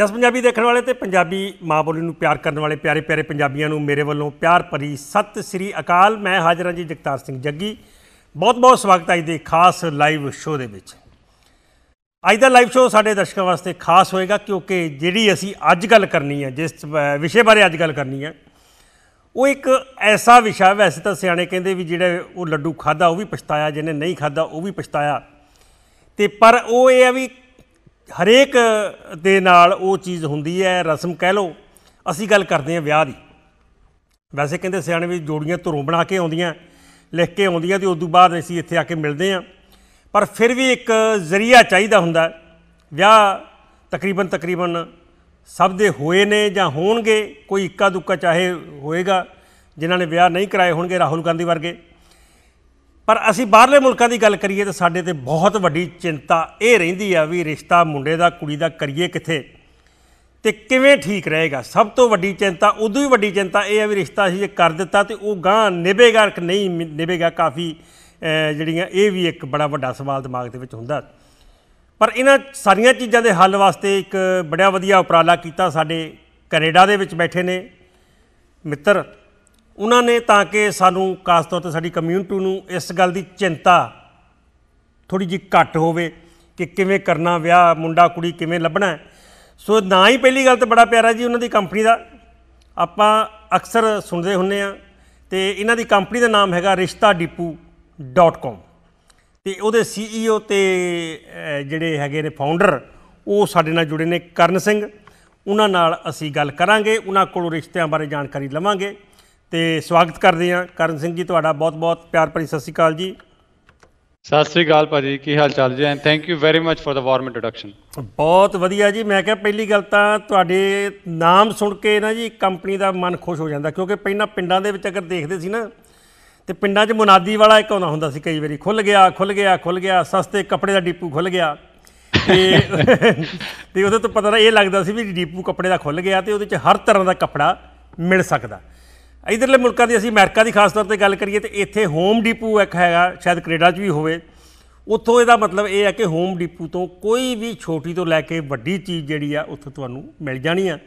ਜਸ ਪੰਜਾਬੀ ਦੇਖਣ ਵਾਲੇ ਤੇ ਪੰਜਾਬੀ ਮਾਂ ਬੋਲੀ ਨੂੰ ਪਿਆਰ ਕਰਨ ਵਾਲੇ ਪਿਆਰੇ ਪਿਆਰੇ ਪੰਜਾਬੀਆਂ ਨੂੰ ਮੇਰੇ ਵੱਲੋਂ ਪਿਆਰ ਭਰੀ ਸਤਿ ਸ੍ਰੀ ਅਕਾਲ ਮੈਂ ਹਾਜ਼ਰ ਹਾਂ ਜੀ ਜਗਤਾਰ ਸਿੰਘ ਜੱਗੀ ਬਹੁਤ ਬਹੁਤ ਸਵਾਗਤ ਹੈ ਅੱਜ ਦੇ ਖਾਸ ਲਾਈਵ ਸ਼ੋਅ ਦੇ ਵਿੱਚ ਅੱਜ ਦਾ ਲਾਈਵ ਸ਼ੋਅ ਸਾਡੇ ਦਰਸ਼ਕਾਂ ਵਾਸਤੇ ਖਾਸ ਹੋਏਗਾ ਕਿਉਂਕਿ ਜਿਹੜੀ ਅਸੀਂ ਅੱਜ ਗੱਲ ਕਰਨੀ ਹੈ ਜਿਸ ਵਿਸ਼ੇ ਬਾਰੇ ਅੱਜ ਗੱਲ ਕਰਨੀ ਹੈ ਉਹ ਇੱਕ ਐਸਾ ਵਿਸ਼ਾ ਵੈਸੇ ਤਾਂ ਸਿਆਣੇ ਕਹਿੰਦੇ ਵੀ ਜਿਹੜਾ ਉਹ ਲੱਡੂ ਖਾਦਾ ਉਹ ਵੀ ਪਛਤਾਇਆ ਜਿਹਨੇ ਨਹੀਂ ਖਾਦਾ ਉਹ ਵੀ ਪਛਤਾਇਆ ਤੇ ਪਰ ਉਹ ਇਹ ਆ ਵੀ ਹਰੇਕ ਦੇ ਨਾਲ ਉਹ ਚੀਜ਼ ਹੁੰਦੀ ਹੈ ਰਸਮ ਕਹਿ ਲੋ ਅਸੀਂ ਗੱਲ ਕਰਦੇ ਹਾਂ ਵਿਆਹ ਦੀ ਵੈਸੇ ਕਹਿੰਦੇ ਸਿਆਣੇ ਵੀ ਜੋੜੀਆਂ ਧਰੋਂ ਬਣਾ ਕੇ ਆਉਂਦੀਆਂ ਲਿਖ ਕੇ ਆਉਂਦੀਆਂ ਤੇ ਉਸ ਤੋਂ ਬਾਅਦ ਅਸੀਂ ਇੱਥੇ ਆ ਕੇ ਮਿਲਦੇ ਹਾਂ ਪਰ ਫਿਰ ਵੀ ਇੱਕ ਜ਼ਰੀਆ ਚਾਹੀਦਾ ਹੁੰਦਾ ਵਿਆਹ ਤਕਰੀਬਨ ਤਕਰੀਬਨ ਸਭ ਦੇ ਹੋਏ ਨੇ ਜਾਂ ਹੋਣਗੇ ਕੋਈ ਇੱਕਾ ਦੁੱਕਾ ਚਾਹੇ ਹੋਏਗਾ ਜਿਨ੍ਹਾਂ ਨੇ ਵਿਆਹ ਨਹੀਂ ਕਰਾਏ ਹੋਣਗੇ ਰਾਹੁਲ ਗਾਂਧੀ ਵਰਗੇ ਪਰ ਅਸੀਂ ਬਾਹਰਲੇ ਮੁਲਕਾਂ ਦੀ ਗੱਲ ਕਰੀਏ ਤਾਂ ਸਾਡੇ ਤੇ ਬਹੁਤ ਵੱਡੀ ਚਿੰਤਾ ਇਹ ਰਹਿੰਦੀ ਆ ਵੀ ਰਿਸ਼ਤਾ ਮੁੰਡੇ ਦਾ ਕੁੜੀ ਦਾ ਕਰੀਏ ਕਿੱਥੇ ਤੇ ਕਿਵੇਂ ਠੀਕ ਰਹੇਗਾ ਸਭ ਤੋਂ ਵੱਡੀ ਚਿੰਤਾ ਉਦੋਂ ਹੀ ਵੱਡੀ ਚਿੰਤਾ ਇਹ ਆ ਵੀ ਰਿਸ਼ਤਾ ਅਸੀਂ ਜੇ ਕਰ ਦਿੱਤਾ ਤੇ ਉਹ ਗਾਂ ਨਿਭੇਗਾ ਕਿ ਨਹੀਂ ਨਿਭੇਗਾ ਕਾਫੀ ਜਿਹੜੀਆਂ ਇਹ ਵੀ ਇੱਕ ਬੜਾ ਵੱਡਾ ਸਵਾਲ ਦਿਮਾਗ ਦੇ ਵਿੱਚ ਹੁੰਦਾ ਪਰ ਇਹਨਾਂ ਸਾਰੀਆਂ ਚੀਜ਼ਾਂ ਦੇ ਹੱਲ ਵਾਸਤੇ ਇੱਕ ਬੜਾ ਵਧੀਆ ਉਪਰਾਲਾ ਕੀਤਾ ਸਾਡੇ ਕੈਨੇਡਾ ਦੇ ਵਿੱਚ ਬੈਠੇ ਨੇ ਮਿੱਤਰ ਉਹਨਾਂ ਨੇ ਤਾਂ ਕਿ ਸਾਨੂੰ ਖਾਸ ਤੌਰ ਤੇ ਸਾਡੀ ਕਮਿਊਨਿਟੀ ਨੂੰ ਇਸ ਗੱਲ ਦੀ ਚਿੰਤਾ ਥੋੜੀ ਜੀ ਘੱਟ ਹੋਵੇ ਕਿ ਕਿਵੇਂ ਕਰਨਾ ਵਿਆਹ ਮੁੰਡਾ ਕੁੜੀ ਕਿਵੇਂ ਲੱਭਣਾ ਸੋ ਨਾ ਹੀ ਪਹਿਲੀ ਗੱਲ ਤੇ ਬੜਾ ਪਿਆਰਾ ਜੀ ਉਹਨਾਂ ਦੀ ਕੰਪਨੀ ਦਾ ਆਪਾਂ ਅਕਸਰ ਸੁਣਦੇ ਹੁੰਨੇ ਆ ਤੇ ਇਹਨਾਂ ਦੀ ਕੰਪਨੀ ਦਾ ਨਾਮ ਹੈਗਾ rishtadipu.com ਤੇ ਉਹਦੇ ਸੀਈਓ e ਤੇ ਜਿਹੜੇ ਹੈਗੇ ਨੇ ਫਾਊਂਡਰ ਉਹ ਸਾਡੇ ਨਾਲ ਜੁੜੇ ਨੇ ਕਰਨ ਸਿੰਘ ਉਹਨਾਂ ਨਾਲ ਅਸੀਂ ਗੱਲ ਕਰਾਂਗੇ ਉਹਨਾਂ ਕੋਲੋਂ ਰਿਸ਼ਤਿਆਂ ਬਾਰੇ ਜਾਣਕਾਰੀ ਲਵਾਂਗੇ ਤੇ ਸਵਾਗਤ ਕਰਦੇ ਹਾਂ ਕਰਨ ਸਿੰਘ ਜੀ ਤੁਹਾਡਾ ਬਹੁਤ-ਬਹੁਤ ਪਿਆਰ ਭਰੀ ਸਤਿ ਸ੍ਰੀ ਅਕਾਲ ਜੀ ਸਤਿ ਸ੍ਰੀ ਅਕਾਲ ਭਾਜੀ ਕੀ ਹਾਲ ਚਾਲ ਜੀ and thank you very much for the warm introduction ਬਹੁਤ ਵਧੀਆ ਜੀ ਮੈਂ ਕਿਹਾ ਪਹਿਲੀ ਗੱਲ ਤਾਂ ਤੁਹਾਡੇ ਨਾਮ ਸੁਣ ਕੇ ਨਾ ਜੀ ਕੰਪਨੀ ਦਾ ਮਨ ਖੁਸ਼ ਹੋ ਜਾਂਦਾ ਕਿਉਂਕਿ ਪਹਿਲਾਂ ਪਿੰਡਾਂ ਦੇ ਵਿੱਚ ਅਗਰ ਦੇਖਦੇ ਸੀ ਨਾ ਤੇ ਪਿੰਡਾਂ 'ਚ ਮੁਨਾਦੀ ਵਾਲਾ ਇੱਕ ਆਉਂਦਾ ਹੁੰਦਾ ਸੀ ਕਈ ਵਾਰੀ ਖੁੱਲ ਗਿਆ ਖੁੱਲ ਗਿਆ ਖੁੱਲ ਗਿਆ ਸਸਤੇ ਕੱਪੜੇ ਦਾ ਡੀਪੂ ਖੁੱਲ ਗਿਆ ਤੇ ਤੇ ਉਹਦੇ ਤੋਂ ਪਤਾ ਨਾ ਇਹ ਲੱਗਦਾ ਸੀ ਵੀ ਡੀਪੂ ਕੱਪੜੇ ਦਾ ਖੁੱਲ ਗਿਆ ਤੇ ਉਹਦੇ 'ਚ ਹਰ ਤਰ੍ਹਾਂ ਦਾ ਕੱਪੜਾ ਮਿਲ ਸਕਦਾ ਇਧਰਲੇ ਮੁਲਕਾਂ ਦੀ ਅਸੀਂ ਅਮਰੀਕਾ ਦੀ ਖਾਸ ਤੌਰ ਤੇ ਗੱਲ ਕਰੀਏ ਤੇ ਇੱਥੇ ਹੋਮ ਡਿਪੂ ਇੱਕ ਹੈਗਾ ਸ਼ਾਇਦ ਕੈਨੇਡਾ 'ਚ ਵੀ ਹੋਵੇ ਉੱਥੋਂ ਇਹਦਾ ਮਤਲਬ ਇਹ ਹੈ ਕਿ ਹੋਮ ਡਿਪੂ ਤੋਂ ਕੋਈ ਵੀ ਛੋਟੀ ਤੋਂ ਲੈ ਕੇ ਵੱਡੀ ਚੀਜ਼ ਜਿਹੜੀ ਆ ਉੱਥੇ ਤੁਹਾਨੂੰ ਮਿਲ ਜਾਣੀ ਆ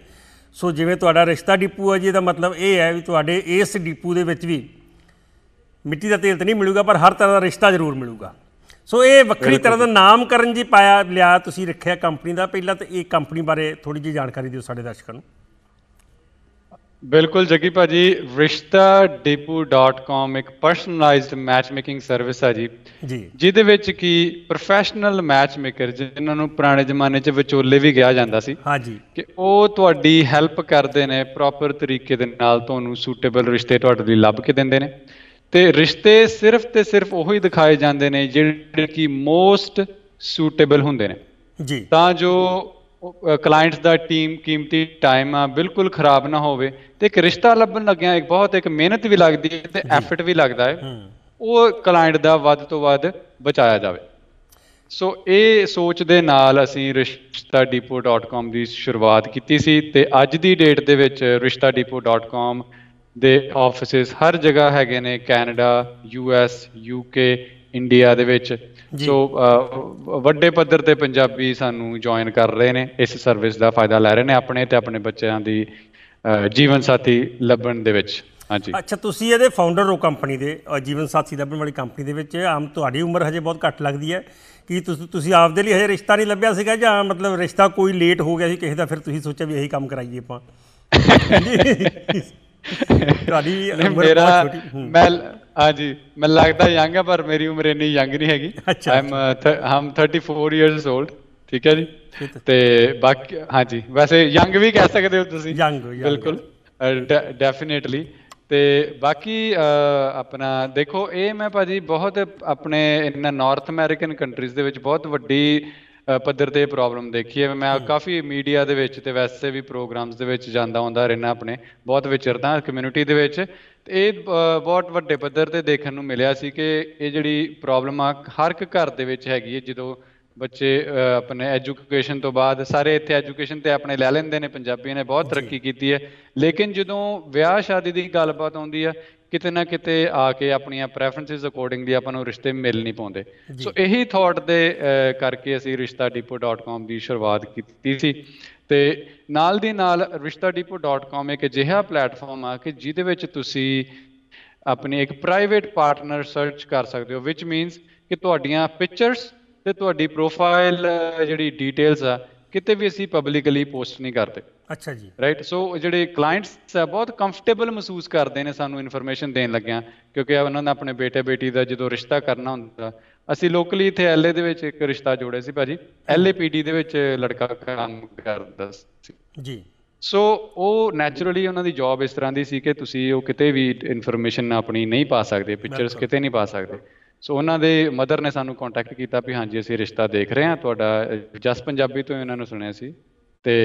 ਸੋ ਜਿਵੇਂ ਤੁਹਾਡਾ ਰਿਸ਼ਤਾ ਡਿਪੂ ਆ ਜੀ ਇਹਦਾ ਮਤਲਬ ਇਹ ਹੈ ਵੀ ਤੁਹਾਡੇ ਇਸ ਡਿਪੂ ਦੇ ਵਿੱਚ ਵੀ ਮਿੱਟੀ ਦਾ ਤੇਲ ਤਾਂ ਨਹੀਂ ਮਿਲੂਗਾ ਪਰ ਹਰ ਤਰ੍ਹਾਂ ਦਾ ਰਿਸ਼ਤਾ ਜ਼ਰੂਰ ਮਿਲੂਗਾ ਸੋ ਇਹ ਵੱਖਰੀ ਤਰ੍ਹਾਂ ਦਾ ਨਾਮਕਰਨ ਜੀ ਪਾਇਆ ਲਿਆ ਤੁਸੀਂ ਰੱਖਿਆ ਕੰਪਨੀ ਦਾ ਪਹਿਲਾਂ ਤਾਂ ਇਹ ਕੰਪਨੀ ਬਾਰੇ ਥੋੜੀ ਜਿਹੀ ਜਾਣਕਾਰੀ ਦਿਓ ਸਾਡੇ ਦਰਸ਼ਕਾਂ ਨੂੰ ਬਿਲਕੁਲ ਜੱਗੀ ਭਾਜੀ rishtadepu.com ਇੱਕ ਪਰਸਨਲਾਈਜ਼ਡ ਮੈਚਮੇਕਿੰਗ ਸਰਵਿਸ ਆ ਜੀ ਜੀ ਜਿਹਦੇ ਵਿੱਚ ਕੀ ਪ੍ਰੋਫੈਸ਼ਨਲ ਮੈਚਮੇਕਰ ਜਿਨ੍ਹਾਂ ਨੂੰ ਪੁਰਾਣੇ ਜ਼ਮਾਨੇ 'ਚ ਵਿਚੋਲੇ ਵੀ ਕਿਹਾ ਜਾਂਦਾ ਸੀ ਹਾਂ ਜੀ ਕਿ ਉਹ ਤੁਹਾਡੀ ਹੈਲਪ ਕਰਦੇ ਨੇ ਪ੍ਰੋਪਰ ਤਰੀਕੇ ਦੇ ਨਾਲ ਤੁਹਾਨੂੰ ਸੂਟੇਬਲ ਰਿਸ਼ਤੇ ਤੁਹਾਡੇ ਲਈ ਲੱਭ ਕੇ ਦਿੰਦੇ ਨੇ ਤੇ ਰਿਸ਼ਤੇ ਸਿਰਫ ਤੇ ਸਿਰਫ ਉਹ ਹੀ ਦਿਖਾਏ ਜਾਂਦੇ ਨੇ ਜਿਹੜੇ ਕਿ ਮੋਸਟ ਸੂਟੇਬਲ ਹੁੰਦੇ ਨੇ ਜੀ ਤਾਂ ਜੋ ਕਲਾਇੰਟਸ ਦਾ ਟੀਮ ਕੀਮਤੀ ਟਾਈਮ ਆ ਬਿਲਕੁਲ ਖਰਾਬ ਨਾ ਹੋਵੇ ਤੇ ਇੱਕ ਰਿਸ਼ਤਾ ਲੱਭਣ ਲੱਗਿਆ ਇੱਕ ਬਹੁਤ ਇੱਕ ਮਿਹਨਤ ਵੀ ਲੱਗਦੀ ਹੈ ਤੇ ਐਫਰਟ ਵੀ ਲੱਗਦਾ ਹੈ ਉਹ ਕਲਾਇੰਟ ਦਾ ਵੱਧ ਤੋਂ ਵੱਧ ਬਚਾਇਆ ਜਾਵੇ ਸੋ ਇਹ ਸੋਚ ਦੇ ਨਾਲ ਅਸੀਂ rishtadepot.com ਦੀ ਸ਼ੁਰੂਆਤ ਕੀਤੀ ਸੀ ਤੇ ਅੱਜ ਦੀ ਡੇਟ ਦੇ ਵਿੱਚ rishtadepot.com ਦੇ ਆਫਿਸਿਸ ਹਰ ਜਗ੍ਹਾ ਹੈਗੇ ਨੇ ਕੈਨੇਡਾ ਯੂਐਸ ਯੂਕੇ ਇੰਡੀਆ ਦੇ ਵਿੱਚ ਸੋ ਵੱਡੇ ਪੱਧਰ ਤੇ ਪੰਜਾਬੀ ਸਾਨੂੰ ਜੁਆਇਨ ਕਰ ਰਹੇ ਨੇ ਇਸ ਸਰਵਿਸ ਦਾ ਫਾਇਦਾ ਲੈ ਰਹੇ ਨੇ ਆਪਣੇ ਤੇ ਆਪਣੇ ਬੱਚਿਆਂ ਦੀ ਜੀਵਨ ਸਾਥੀ ਲੱਭਣ ਦੇ ਵਿੱਚ ਹਾਂਜੀ ਅੱਛਾ ਤੁਸੀਂ ਇਹਦੇ ਫਾਊਂਡਰ ਹੋ ਕੰਪਨੀ ਦੇ ਜੀਵਨ ਸਾਥੀ ਲੱਭਣ ਵਾਲੀ ਕੰਪਨੀ ਦੇ ਵਿੱਚ ਆਮ ਤੁਹਾਡੀ ਉਮਰ ਹਜੇ ਬਹੁਤ ਘੱਟ ਲੱਗਦੀ ਹੈ ਕਿ ਤੁਸੀਂ ਤੁਸੀਂ ਆਪਦੇ ਲਈ ਹਜੇ ਰਿਸ਼ਤਾ ਨਹੀਂ ਲੱਭਿਆ ਸੀਗਾ ਜਾਂ ਮਤਲਬ ਰਿਸ਼ਤਾ ਕੋਈ ਲੇਟ ਹੋ ਗਿਆ ਸੀ ਕਿਸੇ ਦਾ ਫਿਰ ਤੁਸੀਂ ਸੋਚਿਆ ਵੀ ਇਹੀ ਕੰਮ ਕਰਾਈਏ ਆਪਾਂ ਤੁਹਾਡੀ ਮੇਰਾ ਮੈਂ ਹਾਂਜੀ ਮੈਨ ਲੱਗਦਾ ਯੰਗ ਆ ਪਰ ਮੇਰੀ ਉਮਰ ਇੰਨੀ ਯੰਗ ਨਹੀਂ ਹੈਗੀ ਆਮ ਹਮ 34 ਇਅਰਸ 올ਡ ਠੀਕ ਹੈ ਜੀ ਤੇ ਬਾਕੀ ਹਾਂਜੀ ਵੈਸੇ ਯੰਗ ਵੀ ਕਹਿ ਸਕਦੇ ਹੋ ਤੁਸੀਂ ਯੰਗ ਬਿਲਕੁਲ ਡੈਫੀਨਿਟਲੀ ਤੇ ਬਾਕੀ ਆਪਣਾ ਦੇਖੋ ਇਹ ਮੈਂ ਭਾਜੀ ਬਹੁਤ ਆਪਣੇ ਇਨ ਨਾਰਥ ਅਮਰੀਕਨ ਕੰਟਰੀਜ਼ ਦੇ ਵਿੱਚ ਬਹੁਤ ਵੱਡੀ ਪੱਧਰ ਤੇ ਪ੍ਰੋਬਲਮ ਦੇਖੀ ਹੈ ਮੈਂ ਕਾਫੀ ਮੀਡੀਆ ਦੇ ਵਿੱਚ ਤੇ ਵੈਸੇ ਵੀ ਪ੍ਰੋਗਰਾਮਸ ਦੇ ਵਿੱਚ ਜਾਂਦਾ ਹੁੰਦਾ ਰਹਿਣਾ ਆਪਣੇ ਬਹੁਤ ਵਿਚਰਦਾ ਕਮਿਊਨਿਟੀ ਦੇ ਵਿੱਚ ਇਹ ਬਹੁਤ ਵੱਡੇ ਪੱਧਰ ਤੇ ਦੇਖਣ ਨੂੰ ਮਿਲਿਆ ਸੀ ਕਿ ਇਹ ਜਿਹੜੀ ਪ੍ਰੋਬਲਮ ਆ ਹਰ ਇੱਕ ਘਰ ਦੇ ਵਿੱਚ ਹੈਗੀ ਹੈ ਜਦੋਂ ਬੱਚੇ ਆਪਣੇ ਐਜੂਕੇਸ਼ਨ ਤੋਂ ਬਾਅਦ ਸਾਰੇ ਇੱਥੇ ਐਜੂਕੇਸ਼ਨ ਤੇ ਆਪਣੇ ਲੈ ਲੈਂਦੇ ਨੇ ਪੰਜਾਬੀਆਂ ਨੇ ਬਹੁਤ ਤਰੱਕੀ ਕੀਤੀ ਹੈ ਲੇਕਿਨ ਜਦੋਂ ਵਿਆਹ ਸ਼ਾਦੀ ਦੀ ਗੱਲਬਾਤ ਆਉਂਦੀ ਹੈ ਕਿਤੇ ਨਾ ਕਿਤੇ ਆ ਕੇ ਆਪਣੀਆਂ ਪ੍ਰੈਫਰੈਂਸਸ ਅਕੋਰਡਿੰਗਲੀ ਆਪਾਂ ਨੂੰ ਰਿਸ਼ਤੇ ਮਿਲ ਨਹੀਂ ਪਾਉਂਦੇ ਸੋ ਇਹੀ ਥਾਟ ਦੇ ਕਰਕੇ ਅਸੀਂ rishtadepot.com ਦੀ ਸ਼ੁਰੂਆਤ ਕੀਤੀ ਸੀ ਤੇ ਨਾਲ ਦੀ ਨਾਲ rishtadepot.com ਇੱਕ ਅਜਿਹਾ ਪਲੇਟਫਾਰਮ ਆ ਕਿ ਜਿਹਦੇ ਵਿੱਚ ਤੁਸੀਂ ਆਪਣੇ ਇੱਕ ਪ੍ਰਾਈਵੇਟ ਪਾਰਟਨਰ ਸਰਚ ਕਰ ਸਕਦੇ ਹੋ ਵਿਚ ਮੀਨਸ ਕਿ ਤੁਹਾਡੀਆਂ ਪਿਕਚਰਸ ਤੇ ਤੁਹਾਡੀ ਪ੍ਰੋਫਾਈਲ ਜਿਹੜੀ ਡੀਟੇਲਸ ਆ ਕਿਤੇ ਵੀ ਅਸੀਂ ਪਬਲਿਕਲੀ ਪੋਸਟ ਨਹੀਂ ਕਰਦੇ ਅੱਛਾ ਜੀ ਰਾਈਟ ਸੋ ਜਿਹੜੇ ਕਲਾਇੰਟਸ ਹੈ ਬਹੁਤ ਕੰਫਰਟੇਬਲ ਮਹਿਸੂਸ ਕਰਦੇ ਨੇ ਸਾਨੂੰ ਇਨਫੋਰਮੇਸ਼ਨ ਦੇਣ ਲੱਗਿਆਂ ਕਿਉਂਕਿ ਉਹਨਾਂ ਨੇ ਆਪਣੇ ਬੇਟੇ ਬੇਟੀ ਦਾ ਜਦੋਂ ਰਿਸ਼ਤਾ ਕਰਨਾ ਹੁੰਦਾ ਅਸੀਂ ਲੋਕਲੀ ਇੱਥੇ ਐਲਏ ਦੇ ਵਿੱਚ ਇੱਕ ਰਿਸ਼ਤਾ ਜੋੜਿਆ ਸੀ ਭਾਜੀ ਐਲਏਪੀਡੀ ਦੇ ਵਿੱਚ ਲੜਕਾ ਕੰਮ ਕਰਦਾ ਸੀ ਜੀ ਸੋ ਉਹ ਨੇਚਰਲੀ ਉਹਨਾਂ ਦੀ ਜੌਬ ਇਸ ਤਰ੍ਹਾਂ ਦੀ ਸੀ ਕਿ ਤੁਸੀਂ ਉਹ ਕਿਤੇ ਵੀ ਇਨਫੋਰਮੇਸ਼ਨ ਆਪਣੀ ਨਹੀਂ ਪਾ ਸਕਦੇ ਪਿਕਚਰਸ ਕਿਤੇ ਨਹੀਂ ਪਾ ਸਕਦੇ ਸੋ ਉਹਨਾਂ ਦੇ ਮਦਰ ਨੇ ਸਾਨੂੰ ਕੰਟੈਕਟ ਕੀਤਾ ਵੀ ਹਾਂਜੀ ਅਸੀਂ ਰਿਸ਼ਤਾ ਦੇਖ ਰਹੇ ਹਾਂ ਤੁਹਾਡਾ ਜਸ ਪੰਜਾਬੀ ਤੋਂ ਇਹਨਾਂ ਨੂੰ ਸੁਣਿਆ ਸੀ ਤੇ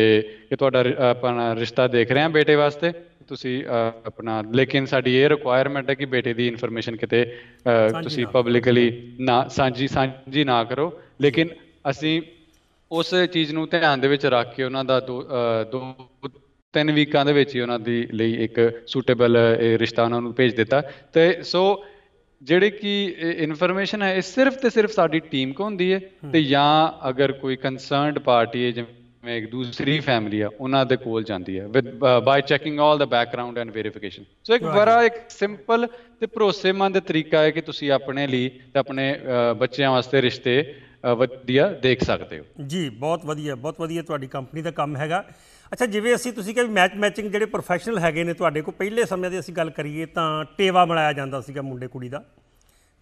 ਇਹ ਤੁਹਾਡਾ ਆਪਣਾ ਰਿਸ਼ਤਾ ਦੇਖ ਰਹੇ ਆ ਬੇਟੇ ਵਾਸਤੇ ਤੁਸੀਂ ਆਪਣਾ ਲੇਕਿਨ ਸਾਡੀ ਇਹ ਰਿਕੁਆਇਰਮੈਂਟ ਹੈ ਕਿ ਬੇਟੇ ਦੀ ਇਨਫੋਰਮੇਸ਼ਨ ਕਿਤੇ ਤੁਸੀਂ ਪਬਲਿਕਲੀ ਨਾ ਸਾਂਝੀ ਸਾਂਝੀ ਨਾ ਕਰੋ ਲੇਕਿਨ ਅਸੀਂ ਉਸ ਚੀਜ਼ ਨੂੰ ਧਿਆਨ ਦੇ ਵਿੱਚ ਰੱਖ ਕੇ ਉਹਨਾਂ ਦਾ ਦੋ ਤਿੰਨ ਵੀਕਾਂ ਦੇ ਵਿੱਚ ਹੀ ਉਹਨਾਂ ਦੀ ਲਈ ਇੱਕ ਸੂਟੇਬਲ ਰਿਸ਼ਤਾ ਉਹਨਾਂ ਨੂੰ ਭੇਜ ਦਿੱਤਾ ਤੇ ਸੋ ਜਿਹੜੇ ਕਿ ਇਨਫੋਰਮੇਸ਼ਨ ਹੈ ਇਹ ਸਿਰਫ ਤੇ ਸਿਰਫ ਸਾਡੀ ਟੀਮ ਕੋ ਹੁੰਦੀ ਹੈ ਤੇ ਜਾਂ ਅਗਰ ਕੋਈ ਕਨਸਰਨਡ ਪਾਰਟੀ ਹੈ ਜਿਵੇਂ ਜਿਵੇਂ ਇੱਕ ਦੂਸਰੀ ਫੈਮਿਲੀ ਆ ਉਹਨਾਂ ਦੇ ਕੋਲ ਜਾਂਦੀ ਹੈ ਵਿਦ ਬਾਈ ਚੈਕਿੰਗ ਆਲ ਦਾ ਬੈਕਗ੍ਰਾਉਂਡ ਐਂਡ ਵੈਰੀਫਿਕੇਸ਼ਨ ਸੋ ਇੱਕ ਬੜਾ ਇੱਕ ਸਿੰਪਲ ਤੇ ਭਰੋਸੇਮੰਦ ਤਰੀਕਾ ਹੈ ਕਿ ਤੁਸੀਂ ਆਪਣੇ ਲਈ ਤੇ ਆਪਣੇ ਬੱਚਿਆਂ ਵਾਸਤੇ ਰਿਸ਼ਤੇ ਵਧੀਆ ਦੇਖ ਸਕਦੇ ਹੋ ਜੀ ਬਹੁਤ ਵਧੀਆ ਬਹੁਤ ਵਧੀਆ ਤੁਹਾਡੀ ਕੰਪਨੀ ਦਾ ਕੰਮ ਹੈਗਾ ਅੱਛਾ ਜਿਵੇਂ ਅਸੀਂ ਤੁਸੀਂ ਕਿਹਾ ਮੈਚ ਮੈਚਿੰਗ ਜਿਹੜੇ ਪ੍ਰੋਫੈਸ਼ਨਲ ਹੈਗੇ ਨੇ ਤੁਹਾਡੇ ਕੋਲ ਪਹਿਲੇ ਸਮੇਂ ਦੇ ਅਸੀਂ ਗੱਲ ਕਰੀਏ ਤਾਂ ਟੇਵਾ ਬਣਾਇਆ ਜਾਂਦਾ ਸੀਗਾ ਮੁੰਡੇ ਕੁੜੀ ਦਾ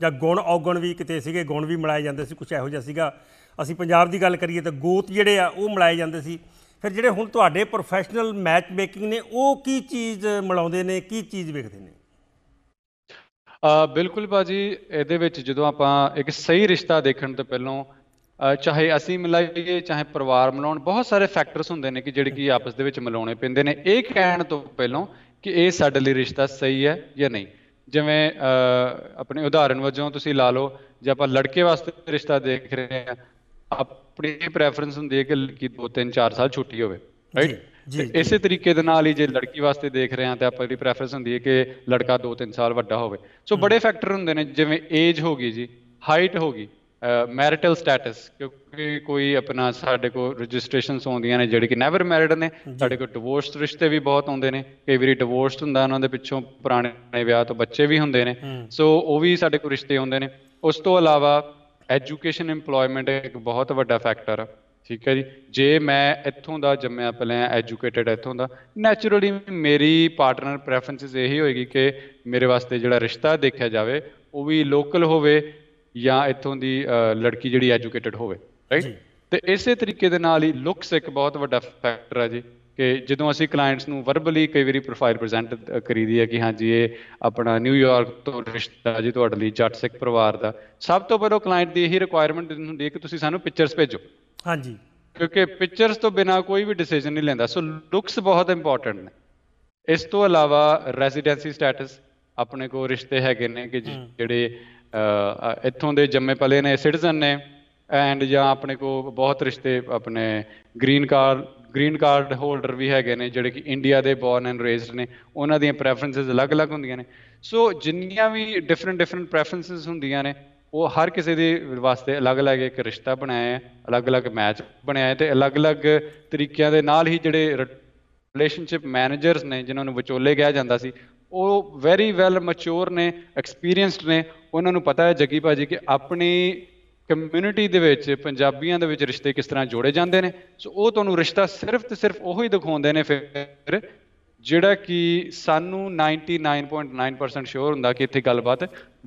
ਜਾਂ ਗੁਣ ਔਗਣ ਵੀ ਕਿਤੇ ਸੀਗੇ ਗੁਣ ਵੀ ਮਿਲਾਏ ਜਾਂਦੇ ਸੀ ਕੁਝ ਇਹੋ ਜਿਹਾ ਸੀਗਾ ਅਸੀਂ ਪੰਜਾਬ ਦੀ ਗੱਲ ਕਰੀਏ ਤਾਂ ਗੋਤ ਜਿਹੜੇ ਆ ਉਹ ਮਿਲਾਏ ਜਾਂਦੇ ਸੀ ਫਿਰ ਜਿਹੜੇ ਹੁਣ ਤੁਹਾਡੇ ਪ੍ਰੋਫੈਸ਼ਨਲ ਮੈਚ ਮੇਕਿੰਗ ਨੇ ਉਹ ਕੀ ਚੀਜ਼ ਮਿਲਾਉਂਦੇ ਨੇ ਕੀ ਚੀਜ਼ ਵੇਖਦੇ ਨੇ ਆ ਬਿਲਕੁਲ ਬਾਜੀ ਇਹਦੇ ਵਿੱਚ ਜਦੋਂ ਆਪਾਂ ਇੱਕ ਸਹੀ ਰਿਸ਼ਤਾ ਦੇਖਣ ਤੋਂ ਪਹਿਲਾਂ ਚਾਹੇ ਅਸੀਂ ਮਿਲਾਈਏ ਚਾਹੇ ਪਰਿਵਾਰ ਮਿਲਾਉਣ ਬਹੁਤ ਸਾਰੇ ਫੈਕਟਰਸ ਹੁੰਦੇ ਨੇ ਕਿ ਜਿਹੜੇ ਕਿ ਆਪਸ ਦੇ ਵਿੱਚ ਮਿਲਾਉਣੇ ਪੈਂਦੇ ਨੇ ਇਹ ਕਹਿਣ ਤੋਂ ਪਹਿਲਾਂ ਕਿ ਇਹ ਸਾਡੇ ਲਈ ਰਿਸ਼ਤਾ ਸਹੀ ਹੈ ਜਾਂ ਨਹੀਂ ਜਿਵੇਂ ਆਪਣੇ ਉਦਾਹਰਣ ਵਜੋਂ ਤੁਸੀਂ ਲਾ ਲਓ ਜੇ ਆਪਾਂ ਲੜਕੇ ਵਾਸਤੇ ਰਿਸ਼ਤਾ ਦੇਖ ਰਹੇ ਆ ਆਪਣੀ ਪ੍ਰੈਫਰੈਂਸ ਹੁੰਦੀ ਹੈ ਕਿ ਲੜਕੀ 2 3 4 ਸਾਲ ਛੋਟੀ ਹੋਵੇ ਰਾਈਟ ਜੀ ਇਸੇ ਤਰੀਕੇ ਦੇ ਨਾਲ ਹੀ ਜੇ ਲੜਕੀ ਵਾਸਤੇ ਦੇਖ ਰਹੇ ਆ ਤੇ ਆਪਾਂ ਦੀ ਪ੍ਰੈਫਰੈਂਸ ਹੁੰਦੀ ਹੈ ਕਿ ਲੜਕਾ 2-3 ਸਾਲ ਵੱਡਾ ਹੋਵੇ ਸੋ ਬੜੇ ਫੈਕਟਰ ਹੁੰਦੇ ਨੇ ਜਿਵੇਂ ਏਜ ਹੋ ਗਈ ਜੀ ਹਾਈਟ ਹੋ ਗਈ ਮੈਰਿਟਲ ਸਟੇਟਸ ਕਿਉਂਕਿ ਕੋਈ ਆਪਣਾ ਸਾਡੇ ਕੋਲ ਰਜਿਸਟ੍ਰੇਸ਼ਨਸ ਆਉਂਦੀਆਂ ਨੇ ਜਿਹੜੇ ਕਿ ਨੈਵਰ ਮੈਰਿਡ ਨੇ ਸਾਡੇ ਕੋਲ ਡਿਵੋਰਸਡ ਰਿਸ਼ਤੇ ਵੀ ਬਹੁਤ ਆਉਂਦੇ ਨੇ ਕਈ ਵਾਰੀ ਡਿਵੋਰਸਡ ਹੁੰਦਾ ਉਹਨਾਂ ਦੇ ਪਿੱਛੋਂ ਪੁਰਾਣੇ ਵਿਆਹ ਤੋਂ ਬੱਚੇ ਵੀ ਹੁੰਦੇ ਨੇ ਸੋ ਉਹ ਵੀ ਸਾਡੇ ਕੋਲ ਰਿਸ਼ਤੇ ਆਉਂਦੇ ਨੇ ਉਸ ਤੋਂ ਇਲਾਵਾ ਐਜੂਕੇਸ਼ਨ ਏਮਪਲੋਇਮੈਂਟ ਇੱਕ ਬਹੁਤ ਵੱਡਾ ਫੈਕਟਰ ਹੈ ਠੀਕ ਹੈ ਜੀ ਜੇ ਮੈਂ ਇੱਥੋਂ ਦਾ ਜੰਮਿਆ ਪਲਿਆ ਐਜੂਕੇਟਿਡ ਇੱਥੋਂ ਦਾ ਨੇਚਰਲੀ ਮੇਰੀ ਪਾਰਟਨਰ ਪ੍ਰੈਫਰੈਂਸਸ ਇਹੀ ਹੋਏਗੀ ਕਿ ਮੇਰੇ ਵਾਸਤੇ ਜਿਹੜਾ ਰਿਸ਼ਤਾ ਦੇਖਿਆ ਜਾਵੇ ਉਹ ਵੀ ਲੋਕਲ ਹੋਵੇ ਜਾਂ ਇੱਥੋਂ ਦੀ ਲੜਕੀ ਜਿਹੜੀ ਐਜੂਕੇਟਿਡ ਹੋਵੇ ਰਾਈਟ ਤੇ ਇਸੇ ਤਰੀਕੇ ਦੇ ਨਾਲ ਹੀ ਲੁੱਕਸ ਇੱਕ ਬਹੁਤ ਵੱਡਾ ਫੈਕਟਰ ਹੈ ਜੀ ਕਿ ਜਦੋਂ ਅਸੀਂ ਕਲਾਇੰਟਸ ਨੂੰ ਵਰਬਲੀ ਕਈ ਵਾਰੀ ਪ੍ਰੋਫਾਈਲ ਪ੍ਰੈਜ਼ੈਂਟ ਕਰੀਦੀ ਹੈ ਕਿ ਹਾਂਜੀ ਇਹ ਆਪਣਾ ਨਿਊਯਾਰਕ ਤੋਂ ਰਿਸ਼ਤਾ ਜੀ ਤੁਹਾਡੇ ਲਈ ਜੱਟ ਸਿੱਖ ਪਰਿਵਾਰ ਦਾ ਸਭ ਤੋਂ ਪਹਿਲਾਂ ਕਲਾਇੰਟ ਦੀ ਇਹੀ ਰਿਕੁਆਇਰਮੈਂਟ ਹੁੰਦੀ ਹੈ ਕਿ ਤੁਸੀਂ ਸਾਨੂੰ ਪਿਕਚਰਸ ਭੇਜੋ ਹਾਂਜੀ ਕਿਉਂਕਿ ਪਿਕਚਰਸ ਤੋਂ ਬਿਨਾ ਕੋਈ ਵੀ ਡਿਸੀਜਨ ਨਹੀਂ ਲੈਂਦਾ ਸੋ ਲੁੱਕਸ ਬਹੁਤ ਇੰਪੋਰਟੈਂਟ ਨੇ ਇਸ ਤੋਂ ਇਲਾਵਾ ਰੈਜ਼ੀਡੈਂਸੀ ਸਟੇਟਸ ਆਪਣੇ ਕੋ ਰਿਸ਼ਤੇ ਹੈਗੇ ਨੇ ਕਿ ਜਿਹੜੇ ਇੱਥੋਂ ਦੇ ਜੰਮੇ ਪਲੇ ਨੇ ਸਿਟੀਜ਼ਨ ਨੇ ਐਂਡ ਜਾਂ ਆਪਣੇ ਕੋ ਬਹੁਤ ਰਿਸ਼ਤੇ ਆਪਣੇ green card green card holder ਵੀ ਹੈਗੇ ਨੇ ਜਿਹੜੇ ਕਿ ਇੰਡੀਆ ਦੇ ਬੌਰਨ ਐਂਡ ਰੇਜ਼ਡ ਨੇ ਉਹਨਾਂ ਦੀਆਂ ਪ੍ਰੈਫਰੈਂਸਸ ਅਲੱਗ-ਅਲੱਗ ਹੁੰਦੀਆਂ ਨੇ ਸੋ ਜਿੰਨੀਆਂ ਵੀ ਡਿਫਰੈਂਟ ਡਿਫਰੈਂਟ ਪ੍ਰੈਫਰੈਂਸਸ ਹੁੰਦੀਆਂ ਨੇ ਉਹ ਹਰ ਕਿਸੇ ਦੇ ਵਾਸਤੇ ਅਲੱਗ-ਅਲੱਗ ਇੱਕ ਰਿਸ਼ਤਾ ਬਣਾਇਆ ਹੈ ਅਲੱਗ-ਅਲੱਗ ਮੈਚ ਬਣਾਇਆ ਹੈ ਤੇ ਅਲੱਗ-ਅਲੱਗ ਤਰੀਕਿਆਂ ਦੇ ਨਾਲ ਹੀ ਜਿਹੜੇ ਰਿਲੇਸ਼ਨਸ਼ਿਪ ਮੈਨੇਜਰਸ ਨੇ ਜਿਨ੍ਹਾਂ ਨੂੰ ਵਿਚੋਲੇ ਕਿਹਾ ਜਾਂਦਾ ਸੀ ਉਹ ਵੈਰੀ ਵੈਲ ਮੈਚੁਰ ਨੇ ਐਕਸਪੀਰੀਅੰਸਡ ਨੇ ਉਹਨਾਂ ਨੂੰ ਪਤਾ ਹੈ ਜੱਗੀ ਭਾਜੀ ਕਿ ਆਪਣੀ ਕਮਿਊਨਿਟੀ ਦੇ ਵਿੱਚ ਪੰਜਾਬੀਆਂ ਦੇ ਵਿੱਚ ਰਿਸ਼ਤੇ ਕਿਸ ਤਰ੍ਹਾਂ ਜੋੜੇ ਜਾਂਦੇ ਨੇ ਸੋ ਉਹ ਤੁਹਾਨੂੰ ਰਿਸ਼ਤਾ ਸਿਰਫ ਤੇ ਸਿਰਫ ਉਹ ਹੀ ਦਿਖਾਉਂਦੇ ਨੇ ਫਿਰ ਜਿਹੜਾ ਕਿ ਸਾਨੂੰ 99.9% ਸ਼ੋਰ ਹੁੰਦਾ ਕਿ ਇੱਥੇ ਗੱਲਬਾਤ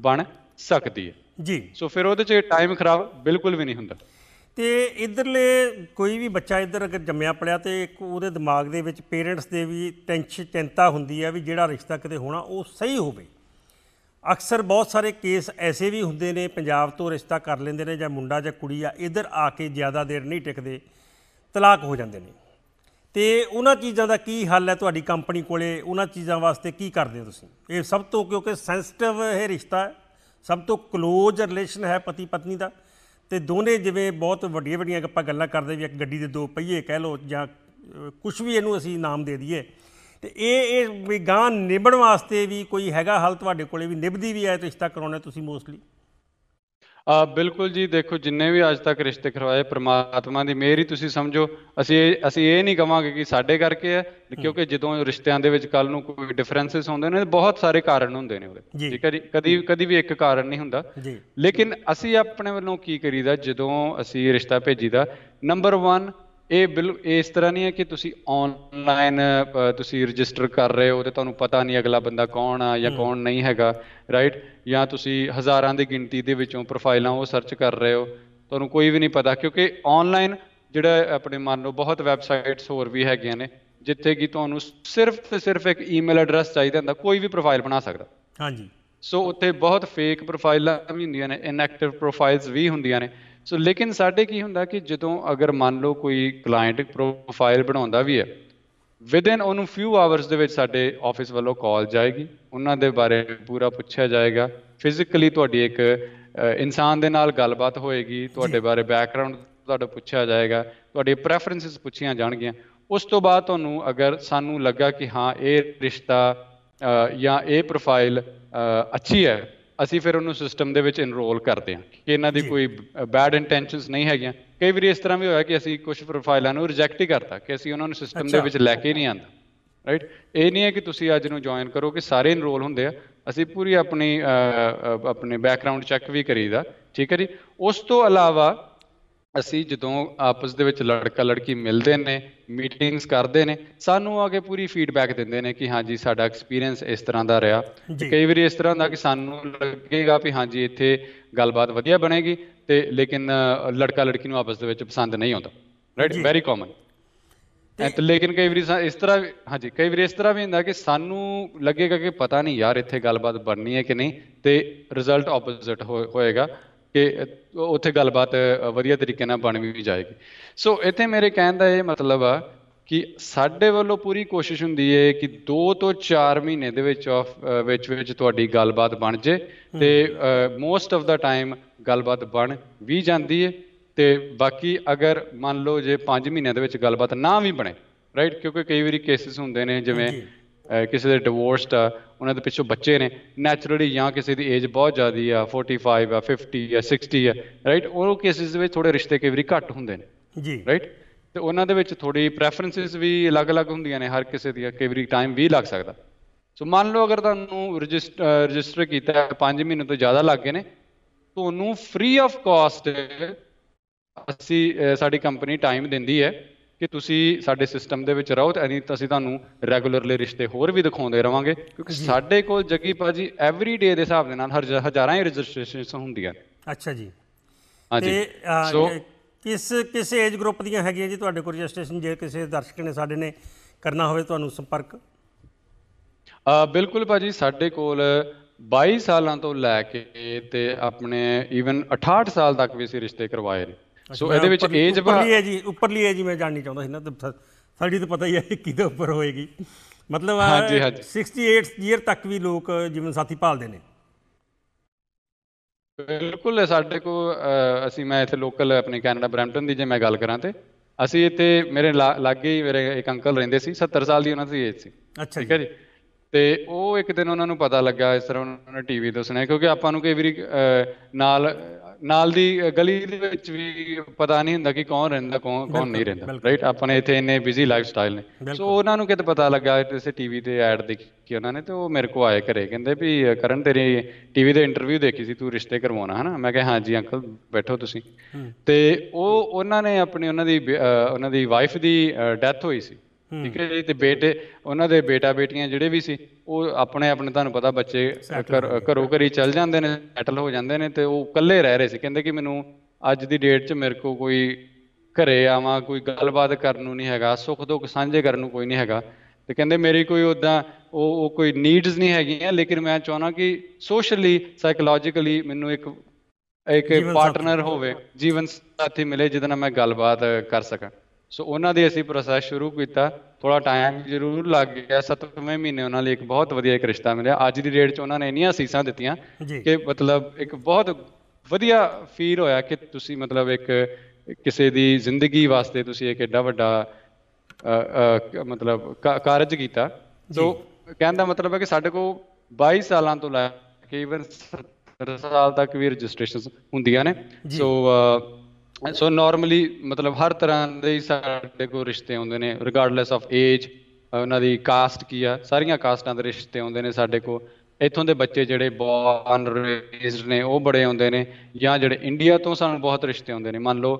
ਬਣ ਸਕਦੀ ਹੈ ਜੀ ਸੋ ਫਿਰ ਉਹਦੇ 'ਚ ਟਾਈਮ ਖਰਾਬ ਬਿਲਕੁਲ ਵੀ ਨਹੀਂ ਹੁੰਦਾ ਤੇ ਇਧਰਲੇ ਕੋਈ ਵੀ ਬੱਚਾ ਇਧਰ ਅਗਰ ਜੰਮਿਆ ਪੜਿਆ ਤੇ ਉਹਦੇ ਦਿਮਾਗ ਦੇ ਵਿੱਚ ਪੇਰੈਂਟਸ ਦੇ ਵੀ ਟੈਨਸ਼ਨ ਚਿੰਤਾ ਹੁੰਦੀ ਹੈ ਵੀ ਜਿਹੜਾ ਰਿਸ਼ਤਾ ਕਿਤੇ ਹੋਣਾ ਉਹ ਸਹੀ ਹੋਵੇ ਅਕਸਰ ਬਹੁਤ ਸਾਰੇ ਕੇਸ ਐਸੇ ਵੀ ਹੁੰਦੇ ਨੇ ਪੰਜਾਬ ਤੋਂ ਰਿਸ਼ਤਾ ਕਰ ਲੈਂਦੇ ਨੇ ਜਾਂ ਮੁੰਡਾ ਜਾਂ ਕੁੜੀ ਆ ਇਧਰ ਆ ਕੇ ਜ਼ਿਆਦਾ ਦੇਰ ਨਹੀਂ ਟਿਕਦੇ ਤਲਾਕ ਹੋ ਜਾਂਦੇ ਨੇ ਤੇ ਉਹਨਾਂ ਚੀਜ਼ਾਂ ਦਾ ਕੀ ਹੱਲ ਹੈ ਤੁਹਾਡੀ ਕੰਪਨੀ ਕੋਲੇ ਉਹਨਾਂ ਚੀਜ਼ਾਂ ਵਾਸਤੇ ਕੀ ਕਰਦੇ ਹੋ ਤੁਸੀਂ ਇਹ ਸਭ ਤੋਂ ਕਿਉਂਕਿ ਸੈਂਸਿਟਿਵ ਇਹ ਰਿਸ਼ਤਾ ਹੈ ਸਭ ਤੋਂ ক্লোਜ਼ ਰਿਲੇਸ਼ਨ ਹੈ ਪਤੀ ਪਤਨੀ ਦਾ ਤੇ ਦੋਨੇ ਜਿਵੇਂ ਬਹੁਤ ਵੱਡੀਆਂ ਵੱਡੀਆਂ ਆਪਾਂ ਗੱਲਾਂ ਕਰਦੇ ਵੀ ਇੱਕ ਗੱਡੀ ਦੇ ਦੋ ਪਹੀਏ ਕਹਿ ਲੋ ਜਾਂ ਕੁਝ ਵੀ ਇਹਨੂੰ ਅਸੀਂ ਨਾਮ ਦੇ ਦਈਏ ਤੇ ਇਹ ਇਹ ਵੀ ਗਾਂ ਨਿਭਣ ਵਾਸਤੇ ਵੀ ਕੋਈ ਹੈਗਾ ਹਲ ਤੁਹਾਡੇ ਕੋਲੇ ਵੀ ਨਿਭਦੀ ਵੀ ਹੈ ਤੇ ਤੱਕ ਕਰਾਉਣਾ ਤੁਸੀਂ ਮੋਸਟਲੀ ਆ ਬਿਲਕੁਲ ਜੀ ਦੇਖੋ ਜਿੰਨੇ ਵੀ ਅੱਜ ਤੱਕ ਰਿਸ਼ਤੇ ਕਰਵਾਏ ਪ੍ਰਮਾਤਮਾ ਦੀ ਮਿਹਰ ਹੀ ਤੁਸੀਂ ਸਮਝੋ ਅਸੀਂ ਅਸੀਂ ਇਹ ਨਹੀਂ ਕਵਾਂਗੇ ਕਿ ਸਾਡੇ ਕਰਕੇ ਹੈ ਕਿਉਂਕਿ ਜਦੋਂ ਰਿਸ਼ਤਿਆਂ ਦੇ ਵਿੱਚ ਕੱਲ ਨੂੰ ਕੋਈ ਡਿਫਰੈਂਸਸ ਹੁੰਦੇ ਨੇ ਬਹੁਤ ਸਾਰੇ ਕਾਰਨ ਹੁੰਦੇ ਨੇ ਉਹਦੇ ਠੀਕ ਹੈ ਜੀ ਕਦੀ ਕਦੀ ਵੀ ਇੱਕ ਕਾਰਨ ਨਹੀਂ ਹੁੰਦਾ ਲੇਕਿਨ ਅਸੀਂ ਆਪਣੇ ਵੱਲੋਂ ਕੀ ਕਰੀਦਾ ਜਦੋਂ ਅਸੀਂ ਰਿਸ਼ਤਾ ਭੇਜੀਦਾ ਨੰਬਰ 1 ਇਹ ਬਿਲ ਇਸ ਤਰ੍ਹਾਂ ਨਹੀਂ ਹੈ ਕਿ ਤੁਸੀਂ ਆਨਲਾਈਨ ਤੁਸੀਂ ਰਜਿਸਟਰ ਕਰ ਰਹੇ ਹੋ ਤੇ ਤੁਹਾਨੂੰ ਪਤਾ ਨਹੀਂ ਅਗਲਾ ਬੰਦਾ ਕੌਣ ਆ ਜਾਂ ਕੌਣ ਨਹੀਂ ਹੈਗਾ ਰਾਈਟ ਜਾਂ ਤੁਸੀਂ ਹਜ਼ਾਰਾਂ ਦੀ ਗਿਣਤੀ ਦੇ ਵਿੱਚੋਂ ਪ੍ਰੋਫਾਈਲਾਂ ਉਹ ਸਰਚ ਕਰ ਰਹੇ ਹੋ ਤੁਹਾਨੂੰ ਕੋਈ ਵੀ ਨਹੀਂ ਪਤਾ ਕਿਉਂਕਿ ਆਨਲਾਈਨ ਜਿਹੜਾ ਆਪਣੇ ਮਨ ਨੂੰ ਬਹੁਤ ਵੈਬਸਾਈਟਸ ਹੋਰ ਵੀ ਹੈਗੀਆਂ ਨੇ ਜਿੱਥੇ ਕਿ ਤੁਹਾਨੂੰ ਸਿਰਫ ਤੇ ਸਿਰਫ ਇੱਕ ਈਮੇਲ ਐਡਰੈਸ ਚਾਹੀਦਾ ਹੁੰਦਾ ਕੋਈ ਵੀ ਪ੍ਰੋਫਾਈਲ ਬਣਾ ਸਕਦਾ ਹਾਂਜੀ ਸੋ ਉੱਥੇ ਬਹੁਤ ਫੇਕ ਪ੍ਰੋਫਾਈਲਾਂ ਵੀ ਹੁੰਦੀਆਂ ਨੇ ਇਨਐਕਟਿਵ ਪ੍ਰੋਫਾਈਲਸ ਵੀ ਹੁੰਦੀਆਂ ਨੇ ਸੋ ਲੇਕਿਨ ਸਾਡੇ ਕੀ ਹੁੰਦਾ ਕਿ ਜਦੋਂ ਅਗਰ ਮੰਨ ਲਓ ਕੋਈ ਕਲਾਇੰਟ ਪ੍ਰੋਫਾਈਲ ਬਣਾਉਂਦਾ ਵੀ ਹੈ ਵਿਦਨ ਉਹਨੂੰ ਫਿਊ ਆਵਰਸ ਦੇ ਵਿੱਚ ਸਾਡੇ ਆਫਿਸ ਵੱਲੋਂ ਕਾਲ ਜਾਏਗੀ ਉਹਨਾਂ ਦੇ ਬਾਰੇ ਪੂਰਾ ਪੁੱਛਿਆ ਜਾਏਗਾ ਫਿਜ਼ੀਕਲੀ ਤੁਹਾਡੀ ਇੱਕ ਇਨਸਾਨ ਦੇ ਨਾਲ ਗੱਲਬਾਤ ਹੋਏਗੀ ਤੁਹਾਡੇ ਬਾਰੇ ਬੈਕਗ੍ਰਾਉਂਡ ਤੁਹਾਡਾ ਪੁੱਛਿਆ ਜਾਏਗਾ ਤੁਹਾਡੇ ਪ੍ਰੈਫਰੈਂਸਸ ਪੁੱਛੀਆਂ ਜਾਣਗੀਆਂ ਉਸ ਤੋਂ ਬਾਅਦ ਤੁਹਾਨੂੰ ਅਗਰ ਸਾਨੂੰ ਲੱਗਾ ਕਿ ਹਾਂ ਇਹ ਰਿਸ਼ਤਾ ਜਾਂ ਇਹ ਪ੍ਰੋਫਾਈਲ ਅੱਛੀ ਹੈ ਅਸੀਂ ਫਿਰ ਉਹਨੂੰ ਸਿਸਟਮ ਦੇ ਵਿੱਚ ਇਨਰੋਲ ਕਰਦੇ ਹਾਂ ਕਿ ਇਹਨਾਂ ਦੀ ਕੋਈ ਬੈਡ ਇੰਟੈਂਸ਼ਨਸ ਨਹੀਂ ਹੈਗੀਆਂ ਕਈ ਵਾਰੀ ਇਸ ਤਰ੍ਹਾਂ ਵੀ ਹੋਇਆ ਕਿ ਅਸੀਂ ਕੁਝ ਪ੍ਰੋਫਾਈਲਾਂ ਨੂੰ ਰਿਜੈਕਟ ਹੀ ਕਰਤਾ ਕਿ ਅਸੀਂ ਉਹਨਾਂ ਨੂੰ ਸਿਸਟਮ ਦੇ ਵਿੱਚ ਲੈ ਕੇ ਨਹੀਂ ਆਂਦਾ ਰਾਈਟ ਇਹ ਨਹੀਂ ਹੈ ਕਿ ਤੁਸੀਂ ਅੱਜ ਨੂੰ ਜੁਆਇਨ ਕਰੋ ਕਿ ਸਾਰੇ ਇਨਰੋਲ ਹੁੰਦੇ ਆ ਅਸੀਂ ਪੂਰੀ ਆਪਣੀ ਆਪਣੇ ਬੈਕਗ੍ਰਾਉਂਡ ਚੈੱਕ ਵੀ ਕਰੀਦਾ ਠੀਕ ਹੈ ਜੀ ਉਸ ਤੋਂ ਇਲਾਵਾ ਅਸੀਂ ਜਦੋਂ ਆਪਸ ਦੇ ਵਿੱਚ ਲੜਕਾ ਲੜਕੀ ਮਿਲਦੇ ਨੇ ਮੀਟਿੰਗਸ ਕਰਦੇ ਨੇ ਸਾਨੂੰ ਆ ਕੇ ਪੂਰੀ ਫੀਡਬੈਕ ਦਿੰਦੇ ਨੇ ਕਿ ਹਾਂਜੀ ਸਾਡਾ ਐਕਸਪੀਰੀਅੰਸ ਇਸ ਤਰ੍ਹਾਂ ਦਾ ਰਿਹਾ ਕਈ ਵਾਰੀ ਇਸ ਤਰ੍ਹਾਂ ਦਾ ਕਿ ਸਾਨੂੰ ਲੱਗੇਗਾ ਵੀ ਹਾਂਜੀ ਇੱਥੇ ਗੱਲਬਾਤ ਵਧੀਆ ਬਣੇਗੀ ਤੇ ਲੇਕਿਨ ਲੜਕਾ ਲੜਕੀ ਨੂੰ ਆਪਸ ਦੇ ਵਿੱਚ ਪਸੰਦ ਨਹੀਂ ਆਉਂਦਾ ਰਾਈਟ ਵੈਰੀ ਕਾਮਨ ਤੇ ਲੇਕਿਨ ਕਈ ਵਾਰੀ ਇਸ ਤਰ੍ਹਾਂ ਹਾਂਜੀ ਕਈ ਵਾਰੀ ਇਸ ਤਰ੍ਹਾਂ ਵੀ ਹੁੰਦਾ ਕਿ ਸਾਨੂੰ ਲੱਗੇਗਾ ਕਿ ਪਤਾ ਨਹੀਂ ਯਾਰ ਇੱਥੇ ਗੱਲਬਾਤ ਬਣਨੀ ਹੈ ਕਿ ਨਹੀਂ ਤੇ ਰਿਜ਼ਲਟ ਆਪੋਜ਼ਿਟ ਹੋਏਗਾ ਕਿ ਉੱਥੇ ਗੱਲਬਾਤ ਵਧੀਆ ਤਰੀਕੇ ਨਾਲ ਬਣ ਵੀ ਜਾਏਗੀ ਸੋ ਇੱਥੇ ਮੇਰੇ ਕਹਿਣ ਦਾ ਇਹ ਮਤਲਬ ਆ ਕਿ ਸਾਡੇ ਵੱਲੋਂ ਪੂਰੀ ਕੋਸ਼ਿਸ਼ ਹੁੰਦੀ ਹੈ ਕਿ 2 ਤੋਂ 4 ਮਹੀਨੇ ਦੇ ਵਿੱਚ ਆਫ ਵਿੱਚ ਵਿੱਚ ਤੁਹਾਡੀ ਗੱਲਬਾਤ ਬਣ ਜੇ ਤੇ ਮੋਸਟ ਆਫ ਦਾ ਟਾਈਮ ਗੱਲਬਾਤ ਬਣ ਵੀ ਜਾਂਦੀ ਹੈ ਤੇ ਬਾਕੀ ਅਗਰ ਮੰਨ ਲਓ ਜੇ 5 ਮਹੀਨਿਆਂ ਦੇ ਵਿੱਚ ਗੱਲਬਾਤ ਨਾ ਵੀ ਬਣੇ ਰਾਈਟ ਕਿਉਂਕਿ ਕਈ ਵਾਰੀ ਕੇਸਿਸ ਹੁੰਦੇ ਨੇ ਜਿਵੇਂ ਕਿਸੇ ਦੇ ਡਿਵੋਰਸਡ ਆ ਉਹਨਾਂ ਦੇ ਪਿੱਛੋਂ ਬੱਚੇ ਨੇ ਨੈਚੁਰਲੀ ਜਾਂ ਕਿਸੇ ਦੀ ਏਜ ਬਹੁਤ ਜ਼ਿਆਦੀ ਆ 45 ਆ 50 ਆ 60 ਆ ਰਾਈਟ ਉਹ ਕੇਸਿਸ ਦੇ ਵਿੱਚ ਥੋੜੇ ਰਿਸ਼ਤੇ ਕੇ ਵੀ ਘੱਟ ਹੁੰਦੇ ਨੇ ਜੀ ਰਾਈਟ ਤੇ ਉਹਨਾਂ ਦੇ ਵਿੱਚ ਥੋੜੀ ਪ੍ਰੈਫਰੈਂਸਸ ਵੀ ਅਲੱਗ-ਅਲੱਗ ਹੁੰਦੀਆਂ ਨੇ ਹਰ ਕਿਸੇ ਦੀ ਕੇਵਰੀ ਟਾਈਮ ਵੀ ਲੱਗ ਸਕਦਾ ਸੋ ਮੰਨ ਲਓ ਅਗਰ ਤੁਹਾਨੂੰ ਰਜਿਸਟਰ ਕੀਤਾ 5 ਮਹੀਨੇ ਤੋਂ ਜ਼ਿਆਦਾ ਲੱਗ ਗਏ ਨੇ ਤੁਹਾਨੂੰ ਫ੍ਰੀ ਆਫ ਕਾਸਟ ਅਸੀਂ ਸਾਡੀ ਕੰਪਨੀ ਟਾਈਮ ਦਿੰਦੀ ਹੈ ਕਿ ਤੁਸੀਂ ਸਾਡੇ ਸਿਸਟਮ ਦੇ ਵਿੱਚ ਰਹੋ ਤੇ ਅਸੀਂ ਤਾਂ ਅਸੀਂ ਤੁਹਾਨੂੰ ਰੈਗੂਲਰਲੀ ਰਿਸ਼ਤੇ ਹੋਰ ਵੀ ਦਿਖਾਉਂਦੇ ਰਵਾਂਗੇ ਕਿਉਂਕਿ ਸਾਡੇ ਕੋਲ ਜੱਗੀ ਭਾਜੀ ਐਵਰੀ ਡੇ ਦੇ ਹਿਸਾਬ ਦੇ ਨਾਲ ਹਰ ਹਜ਼ਾਰਾਂ ਹੀ ਰਜਿਸਟ੍ਰੇਸ਼ਨਸ ਹੁੰਦੀਆਂ ਅੱਛਾ ਜੀ ਹਾਂਜੀ ਸੋ ਕਿਸ ਕਿਸ ਏਜ ਗਰੁੱਪ ਦੀਆਂ ਹੈਗੀਆਂ ਜੀ ਤੁਹਾਡੇ ਕੋਲ ਰਜਿਸਟ੍ਰੇਸ਼ਨ ਜੇ ਕਿਸੇ ਦਰਸ਼ਕ ਨੇ ਸਾਡੇ ਨੇ ਕਰਨਾ ਹੋਵੇ ਤੁਹਾਨੂੰ ਸੰਪਰਕ ਬਿਲਕੁਲ ਭਾਜੀ ਸਾਡੇ ਕੋਲ 22 ਸਾਲਾਂ ਤੋਂ ਲੈ ਕੇ ਤੇ ਆਪਣੇ ਈਵਨ 68 ਸਾਲ ਤੱਕ ਵੀ ਸੀ ਰਿਸ਼ਤੇ ਕਰਵਾਏ ਨੇ ਸੋ ਇਹਦੇ ਵਿੱਚ ਏਜ ਉੱਪਰਲੀ ਹੈ ਜੀ ਉੱਪਰਲੀ ਹੈ ਜੀ ਮੈਂ ਜਾਣਨੀ ਚਾਹੁੰਦਾ ਸੀ ਨਾ ਸਾਡੀ ਤਾਂ ਪਤਾ ਹੀ ਹੈ ਕਿਹਦੇ ਉੱਪਰ ਹੋਏਗੀ ਮਤਲਬ 68 ਈਅਰ ਤੱਕ ਵੀ ਲੋਕ ਜੀਵਨ ਸਾਥੀ ਭਾਲਦੇ ਨੇ ਬਿਲਕੁਲ ਸਾਡੇ ਕੋ ਅਸੀਂ ਮੈਂ ਇੱਥੇ ਲੋਕਲ ਆਪਣੇ ਕੈਨੇਡਾ ਬ੍ਰੈਂਪਟਨ ਦੀ ਜੇ ਮੈਂ ਗੱਲ ਕਰਾਂ ਤੇ ਅਸੀਂ ਇੱਥੇ ਮੇਰੇ ਲਾਗੇ ਹੀ ਮੇਰੇ ਇੱਕ ਅੰਕਲ ਰਹਿੰਦੇ ਸੀ 70 ਸਾਲ ਦੀ ਉਹਨਾਂ ਦੀ ਏਜ ਸੀ ਅੱਛਾ ਠੀਕ ਹੈ ਜੀ ਤੇ ਉਹ ਇੱਕ ਦਿਨ ਉਹਨਾਂ ਨੂੰ ਪਤਾ ਲੱਗਾ ਇਸ ਤਰ੍ਹਾਂ ਉਹਨਾਂ ਨੇ ਟੀਵੀ ਤੋਂ ਸੁਣਿਆ ਕਿਉਂਕਿ ਆਪਾਂ ਨੂੰ ਕਈ ਵਾਰੀ ਨਾਲ ਨਾਲ ਦੀ ਗਲੀ ਦੇ ਵਿੱਚ ਵੀ ਪਤਾ ਨਹੀਂ ਹੁੰਦਾ ਕਿ ਕੌਣ ਰਹਿੰਦਾ ਕੌਣ ਕੌਣ ਨਹੀਂ ਰਹਿੰਦਾ ਰਾਈਟ ਆਪਾਂ ਨੇ ਇੱਥੇ ਇੰਨੇ ਬਿਜ਼ੀ ਲਾਈਫ ਸਟਾਈਲ ਨੇ ਸੋ ਉਹਨਾਂ ਨੂੰ ਕਿਤੇ ਪਤਾ ਲੱਗਾ ਇਸੇ ਟੀਵੀ ਤੇ ਐਡ ਦੇਖੀ ਉਹਨਾਂ ਨੇ ਤੇ ਉਹ ਮੇਰੇ ਕੋ ਆਏ ਕਰੇ ਕਹਿੰਦੇ ਵੀ ਕਰਨ ਤੇਰੀ ਟੀਵੀ ਦੇ ਇੰਟਰਵਿਊ ਦੇਖੀ ਸੀ ਤੂੰ ਰਿਸ਼ਤੇ ਕਰਵਾਉਣਾ ਹਨਾ ਮੈਂ ਕਿਹਾ ਹਾਂਜੀ ਅੰਕਲ ਬੈਠੋ ਤੁਸੀਂ ਤੇ ਉਹ ਉਹਨਾਂ ਨੇ ਆਪਣੀ ਉਹਨਾਂ ਦੀ ਉਹਨਾਂ ਦੀ ਵਾਈਫ ਦੀ ਡੈਥ ਹੋਈ ਸੀ ਠੀਕ ਹੈ ਜੀ ਤੇ ਬੇਟੇ ਉਹਨਾਂ ਦੇ ਬੇਟਾ ਬੇਟੀਆਂ ਜਿਹੜੇ ਵੀ ਸੀ ਉਹ ਆਪਣੇ ਆਪਣੇ ਤੁਹਾਨੂੰ ਪਤਾ ਬੱਚੇ ਘਰੋ ਘਰੀ ਚੱਲ ਜਾਂਦੇ ਨੇ ਸੈਟਲ ਹੋ ਜਾਂਦੇ ਨੇ ਤੇ ਉਹ ਇਕੱਲੇ ਰਹਿ ਰਹੇ ਸੀ ਕਹਿੰਦੇ ਕਿ ਮੈਨੂੰ ਅੱਜ ਦੀ ਡੇਟ 'ਚ ਮੇਰੇ ਕੋ ਕੋਈ ਘਰੇ ਆਵਾਂ ਕੋਈ ਗੱਲਬਾਤ ਕਰਨ ਨੂੰ ਨਹੀਂ ਹੈਗਾ ਸੁੱਖ ਦੁੱਖ ਸਾਂਝੇ ਕਰਨ ਨੂੰ ਕੋਈ ਨਹੀਂ ਹੈਗਾ ਤੇ ਕਹਿੰਦੇ ਮੇਰੀ ਕੋਈ ਉਦਾਂ ਉਹ ਉਹ ਕੋਈ ਨੀਡਸ ਨਹੀਂ ਹੈਗੀਆਂ ਲੇਕਿਨ ਮੈਂ ਚਾਹਣਾ ਕਿ ਸੋਸ਼ਲੀ ਸਾਈਕੋਲੋਜੀਕਲੀ ਮੈਨੂੰ ਇੱਕ ਇੱਕ ਪਾਰਟਨਰ ਹੋਵੇ ਜੀਵਨ ਸਾਥੀ ਮਿਲੇ ਜਿਹਦੇ ਨਾਲ ਮੈਂ ਗੱਲਬਾਤ ਕਰ ਸਕਾਂ ਸੋ ਉਹਨਾਂ ਦੇ ਅਸੀਂ ਪ੍ਰੋਸੈਸ ਸ਼ੁਰੂ ਕੀਤਾ ਥੋੜਾ ਟਾਈਮ ਜ਼ਰੂਰ ਲੱਗ ਗਿਆ 7ਵੇਂ ਮਹੀਨੇ ਉਹਨਾਂ ਲਈ ਇੱਕ ਬਹੁਤ ਵਧੀਆ ਇੱਕ ਰਿਸ਼ਤਾ ਮਿਲਿਆ ਅੱਜ ਦੀ ਡੇਟ 'ਚ ਉਹਨਾਂ ਨੇ ਇੰਨੀਆਂ ਅਸੀਸਾਂ ਦਿੱਤੀਆਂ ਕਿ ਮਤਲਬ ਇੱਕ ਬਹੁਤ ਵਧੀਆ ਫੀਲ ਹੋਇਆ ਕਿ ਤੁਸੀਂ ਮਤਲਬ ਇੱਕ ਕਿਸੇ ਦੀ ਜ਼ਿੰਦਗੀ ਵਾਸਤੇ ਤੁਸੀਂ ਇੱਕ ਐਡਾ ਵੱਡਾ ਮਤਲਬ ਕਾਰਜ ਕੀਤਾ ਸੋ ਕਹਿਣ ਦਾ ਮਤਲਬ ਹੈ ਕਿ ਸਾਡੇ ਕੋਲ 22 ਸਾਲਾਂ ਤੋਂ ਲੈ ਕੇ ਇਵਨ 70 ਸਾਲ ਤੱਕ ਵੀ ਰਜਿਸਟ੍ਰੇਸ਼ਨਸ ਹੁੰਦੀਆਂ ਨੇ ਸੋ ਸੋ ਨਾਰਮਲੀ ਮਤਲਬ ਹਰ ਤਰ੍ਹਾਂ ਦੇ ਸਾਡੇ ਕੋਲ ਰਿਸ਼ਤੇ ਆਉਂਦੇ ਨੇ ਰਿਗਾਰਡਲੈਸ ਆਫ ਏਜ ਉਹਨਾਂ ਦੀ ਕਾਸਟ ਕੀ ਆ ਸਾਰੀਆਂ ਕਾਸਟਾਂ ਦੇ ਰਿਸ਼ਤੇ ਆਉਂਦੇ ਨੇ ਸਾਡੇ ਕੋਲ ਇੱਥੋਂ ਦੇ ਬੱਚੇ ਜਿਹੜੇ ਬੌਰਨ ਰੇਜ਼ਡ ਨੇ ਉਹ ਬੜੇ ਆਉਂਦੇ ਨੇ ਜਾਂ ਜਿਹੜੇ ਇੰਡੀਆ ਤੋਂ ਸਾਨੂੰ ਬਹੁਤ ਰਿਸ਼ਤੇ ਆਉਂਦੇ ਨੇ ਮੰਨ ਲਓ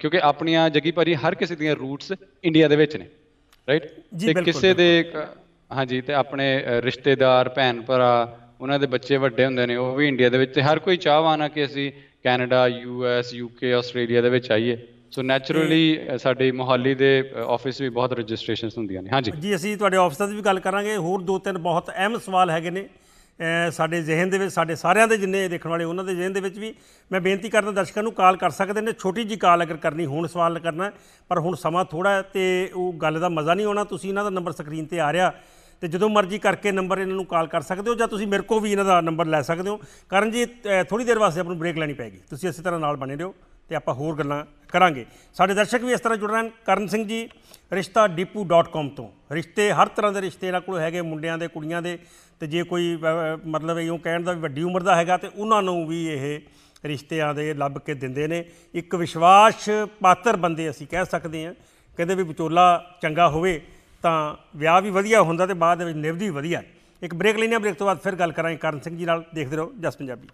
ਕਿਉਂਕਿ ਆਪਣੀਆਂ ਜੱਗੀ ਭਾਜੀ ਹਰ ਕਿਸੇ ਦੀਆਂ ਰੂਟਸ ਇੰਡੀਆ ਦੇ ਵਿੱਚ ਨੇ ਰਾਈਟ ਤੇ ਕਿਸੇ ਦੇ ਹਾਂਜੀ ਤੇ ਆਪਣੇ ਰਿਸ਼ਤੇਦਾਰ ਭੈਣ ਭਰਾ ਉਹਨਾਂ ਦੇ ਬੱਚੇ ਵੱਡੇ ਹੁੰਦੇ ਨੇ ਉਹ ਵੀ ਇੰਡੀਆ ਦੇ ਵਿੱਚ ਤੇ ਹਰ ਕੋਈ ਚਾਹਵਾਨ ਆ ਕਿ ਅਸੀਂ Canada U S U K Australia ਦੇ ਵਿੱਚ ਆਈਏ ਸੋ ਨੇਚਰਲੀ ਸਾਡੇ ਮੁਹੱਲੀ ਦੇ ਆਫਿਸ ਵੀ ਬਹੁਤ ਰਜਿਸਟ੍ਰੇਸ਼ਨਸ ਹੁੰਦੀਆਂ ਨੇ ਹਾਂਜੀ ਜੀ ਅਸੀਂ ਤੁਹਾਡੇ ਆਫਿਸ ਦੀ ਵੀ ਗੱਲ ਕਰਾਂਗੇ ਹੋਰ ਦੋ ਤਿੰਨ ਬਹੁਤ ਅਹਿਮ ਸਵਾਲ ਹੈਗੇ ਨੇ ਸਾਡੇ ਜ਼ਿਹਨ ਦੇ ਵਿੱਚ ਸਾਡੇ ਸਾਰਿਆਂ ਦੇ ਜਿੰਨੇ ਦੇਖਣ ਵਾਲੇ ਉਹਨਾਂ ਦੇ ਜ਼ਿਹਨ ਦੇ ਵਿੱਚ ਵੀ ਮੈਂ ਬੇਨਤੀ ਕਰਦਾ ਦਰਸ਼ਕਾਂ ਨੂੰ ਕਾਲ ਕਰ ਸਕਦੇ ਨੇ ਛੋਟੀ ਜੀ ਕਾਲ ਅਗਰ ਕਰਨੀ ਹੋਣ ਸਵਾਲ ਕਰਨਾ ਪਰ ਹੁਣ ਸਮਾਂ ਥੋੜਾ ਹੈ ਤੇ ਉਹ ਗੱਲ ਦਾ ਮਜ਼ਾ ਨਹੀਂ ਆਉਣਾ ਤੁਸੀਂ ਇਹਨਾਂ ਦਾ ਨੰਬਰ ਸਕਰੀਨ ਤੇ ਆ ਰਿਹਾ ਤੇ ਜਦੋਂ ਮਰਜ਼ੀ ਕਰਕੇ ਨੰਬਰ ਇਹਨਾਂ ਨੂੰ ਕਾਲ ਕਰ ਸਕਦੇ ਹੋ ਜਾਂ ਤੁਸੀਂ ਮੇਰੇ ਕੋਲ ਵੀ ਇਹਨਾਂ ਦਾ ਨੰਬਰ ਲੈ ਸਕਦੇ ਹੋ ਕਰਨ ਜੀ ਥੋੜੀ ਦੇਰ ਵਾਸਤੇ ਆਪਾਂ ਨੂੰ ਬ੍ਰੇਕ ਲੈਣੀ ਪੈਗੀ ਤੁਸੀਂ ਇਸੇ ਤਰ੍ਹਾਂ ਨਾਲ ਬਣੇ ਰਹੋ ਤੇ ਆਪਾਂ ਹੋਰ ਗੱਲਾਂ ਕਰਾਂਗੇ ਸਾਡੇ ਦਰਸ਼ਕ ਵੀ ਇਸ ਤਰ੍ਹਾਂ ਜੁੜ ਰਹੇ ਹਨ ਕਰਨ ਸਿੰਘ ਜੀ rishtadipu.com ਤੋਂ ਰਿਸ਼ਤੇ ਹਰ ਤਰ੍ਹਾਂ ਦੇ ਰਿਸ਼ਤੇ ਇਹਨਾਂ ਕੋਲ ਹੈਗੇ ਮੁੰਡਿਆਂ ਦੇ ਕੁੜੀਆਂ ਦੇ ਤੇ ਜੇ ਕੋਈ ਮਤਲਬ ਇਹੋ ਕਹਿਣ ਦਾ ਵੀ ਵੱਡੀ ਉਮਰ ਦਾ ਹੈਗਾ ਤੇ ਉਹਨਾਂ ਨੂੰ ਵੀ ਇਹ ਰਿਸ਼ਤਿਆਂ ਦੇ ਲੱਭ ਕੇ ਦਿੰਦੇ ਨੇ ਇੱਕ ਵਿਸ਼ਵਾਸ ਪਾਤਰ ਬੰਦੇ ਅਸੀਂ ਕਹਿ ਸਕਦੇ ਹਾਂ ਕਹਿੰਦੇ ਵੀ ਵਿਚੋਲਾ ਚੰਗਾ ਹੋਵੇ ਤਾਂ ਵਿਆਹ ਵੀ ਵਧੀਆ ਹੁੰਦਾ ਤੇ ਬਾਅਦ ਵਿੱਚ ਨਿਵਦੀ ਵਧੀਆ ਇੱਕ ਬ੍ਰੇਕ ਲੈਣੇ ਆ ਬ੍ਰੇਕ ਤੋਂ ਬਾਅਦ ਫਿਰ ਗੱਲ ਕਰਾਂਗੇ ਕਰਨ ਸਿੰਘ ਜੀ ਨਾਲ ਦੇਖਦੇ ਰਹੋ ਜਸ ਪੰਜਾਬੀ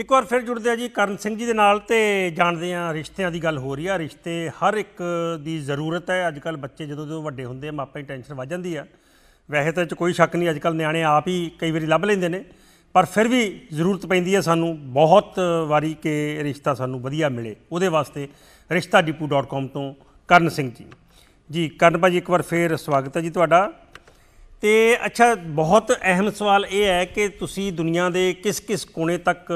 ਇੱਕ ਵਾਰ ਫਿਰ ਜੁੜਦੇ ਆ ਜੀ ਕਰਨ ਸਿੰਘ ਜੀ ਦੇ ਨਾਲ ਤੇ ਜਾਣਦੇ ਆ ਰਿਸ਼ਤਿਆਂ ਦੀ ਗੱਲ ਹੋ ਰਹੀ ਆ ਰਿਸ਼ਤੇ ਹਰ ਇੱਕ ਦੀ ਜ਼ਰੂਰਤ ਹੈ ਅੱਜ ਕੱਲ ਬੱਚੇ ਜਦੋਂ ਜਦੋਂ ਵੱਡੇ ਹੁੰਦੇ ਆ ਮਾਪਿਆਂ ਦੀ ਟੈਨਸ਼ਨ ਵੱਜ ਜਾਂਦੀ ਆ ਵੈਸੇ ਤਾਂ ਇਹ 'ਚ ਕੋਈ ਸ਼ੱਕ ਨਹੀਂ ਅੱਜ ਕੱਲ ਨਿਆਣੇ ਆਪ ਹੀ ਕਈ ਵਾਰੀ ਲੱਭ ਲੈਂਦੇ ਨੇ ਪਰ ਫਿਰ ਵੀ ਜ਼ਰੂਰਤ ਪੈਂਦੀ ਹੈ ਸਾਨੂੰ ਬਹੁਤ ਵਾਰੀ ਕਿ ਰਿਸ਼ਤਾ ਸਾਨੂੰ ਵਧੀਆ ਮਿਲੇ ਉਹਦੇ ਵਾਸਤੇ ਰਿਸ਼ਤਾ ਤੋਂ ਕਰਨ ਸਿੰਘ ਜੀ ਜੀ ਕਰਨ ਭਾਜੀ ਇੱਕ ਵਾਰ ਫੇਰ ਸਵਾਗਤ ਹੈ ਜੀ ਤੁਹਾਡਾ ਤੇ ਅੱਛਾ ਬਹੁਤ ਅਹਿਮ ਸਵਾਲ ਇਹ ਹੈ ਕਿ ਤੁਸੀਂ ਦੁਨੀਆ ਦੇ ਕਿਸ-ਕਿਸ ਕੋਨੇ ਤੱਕ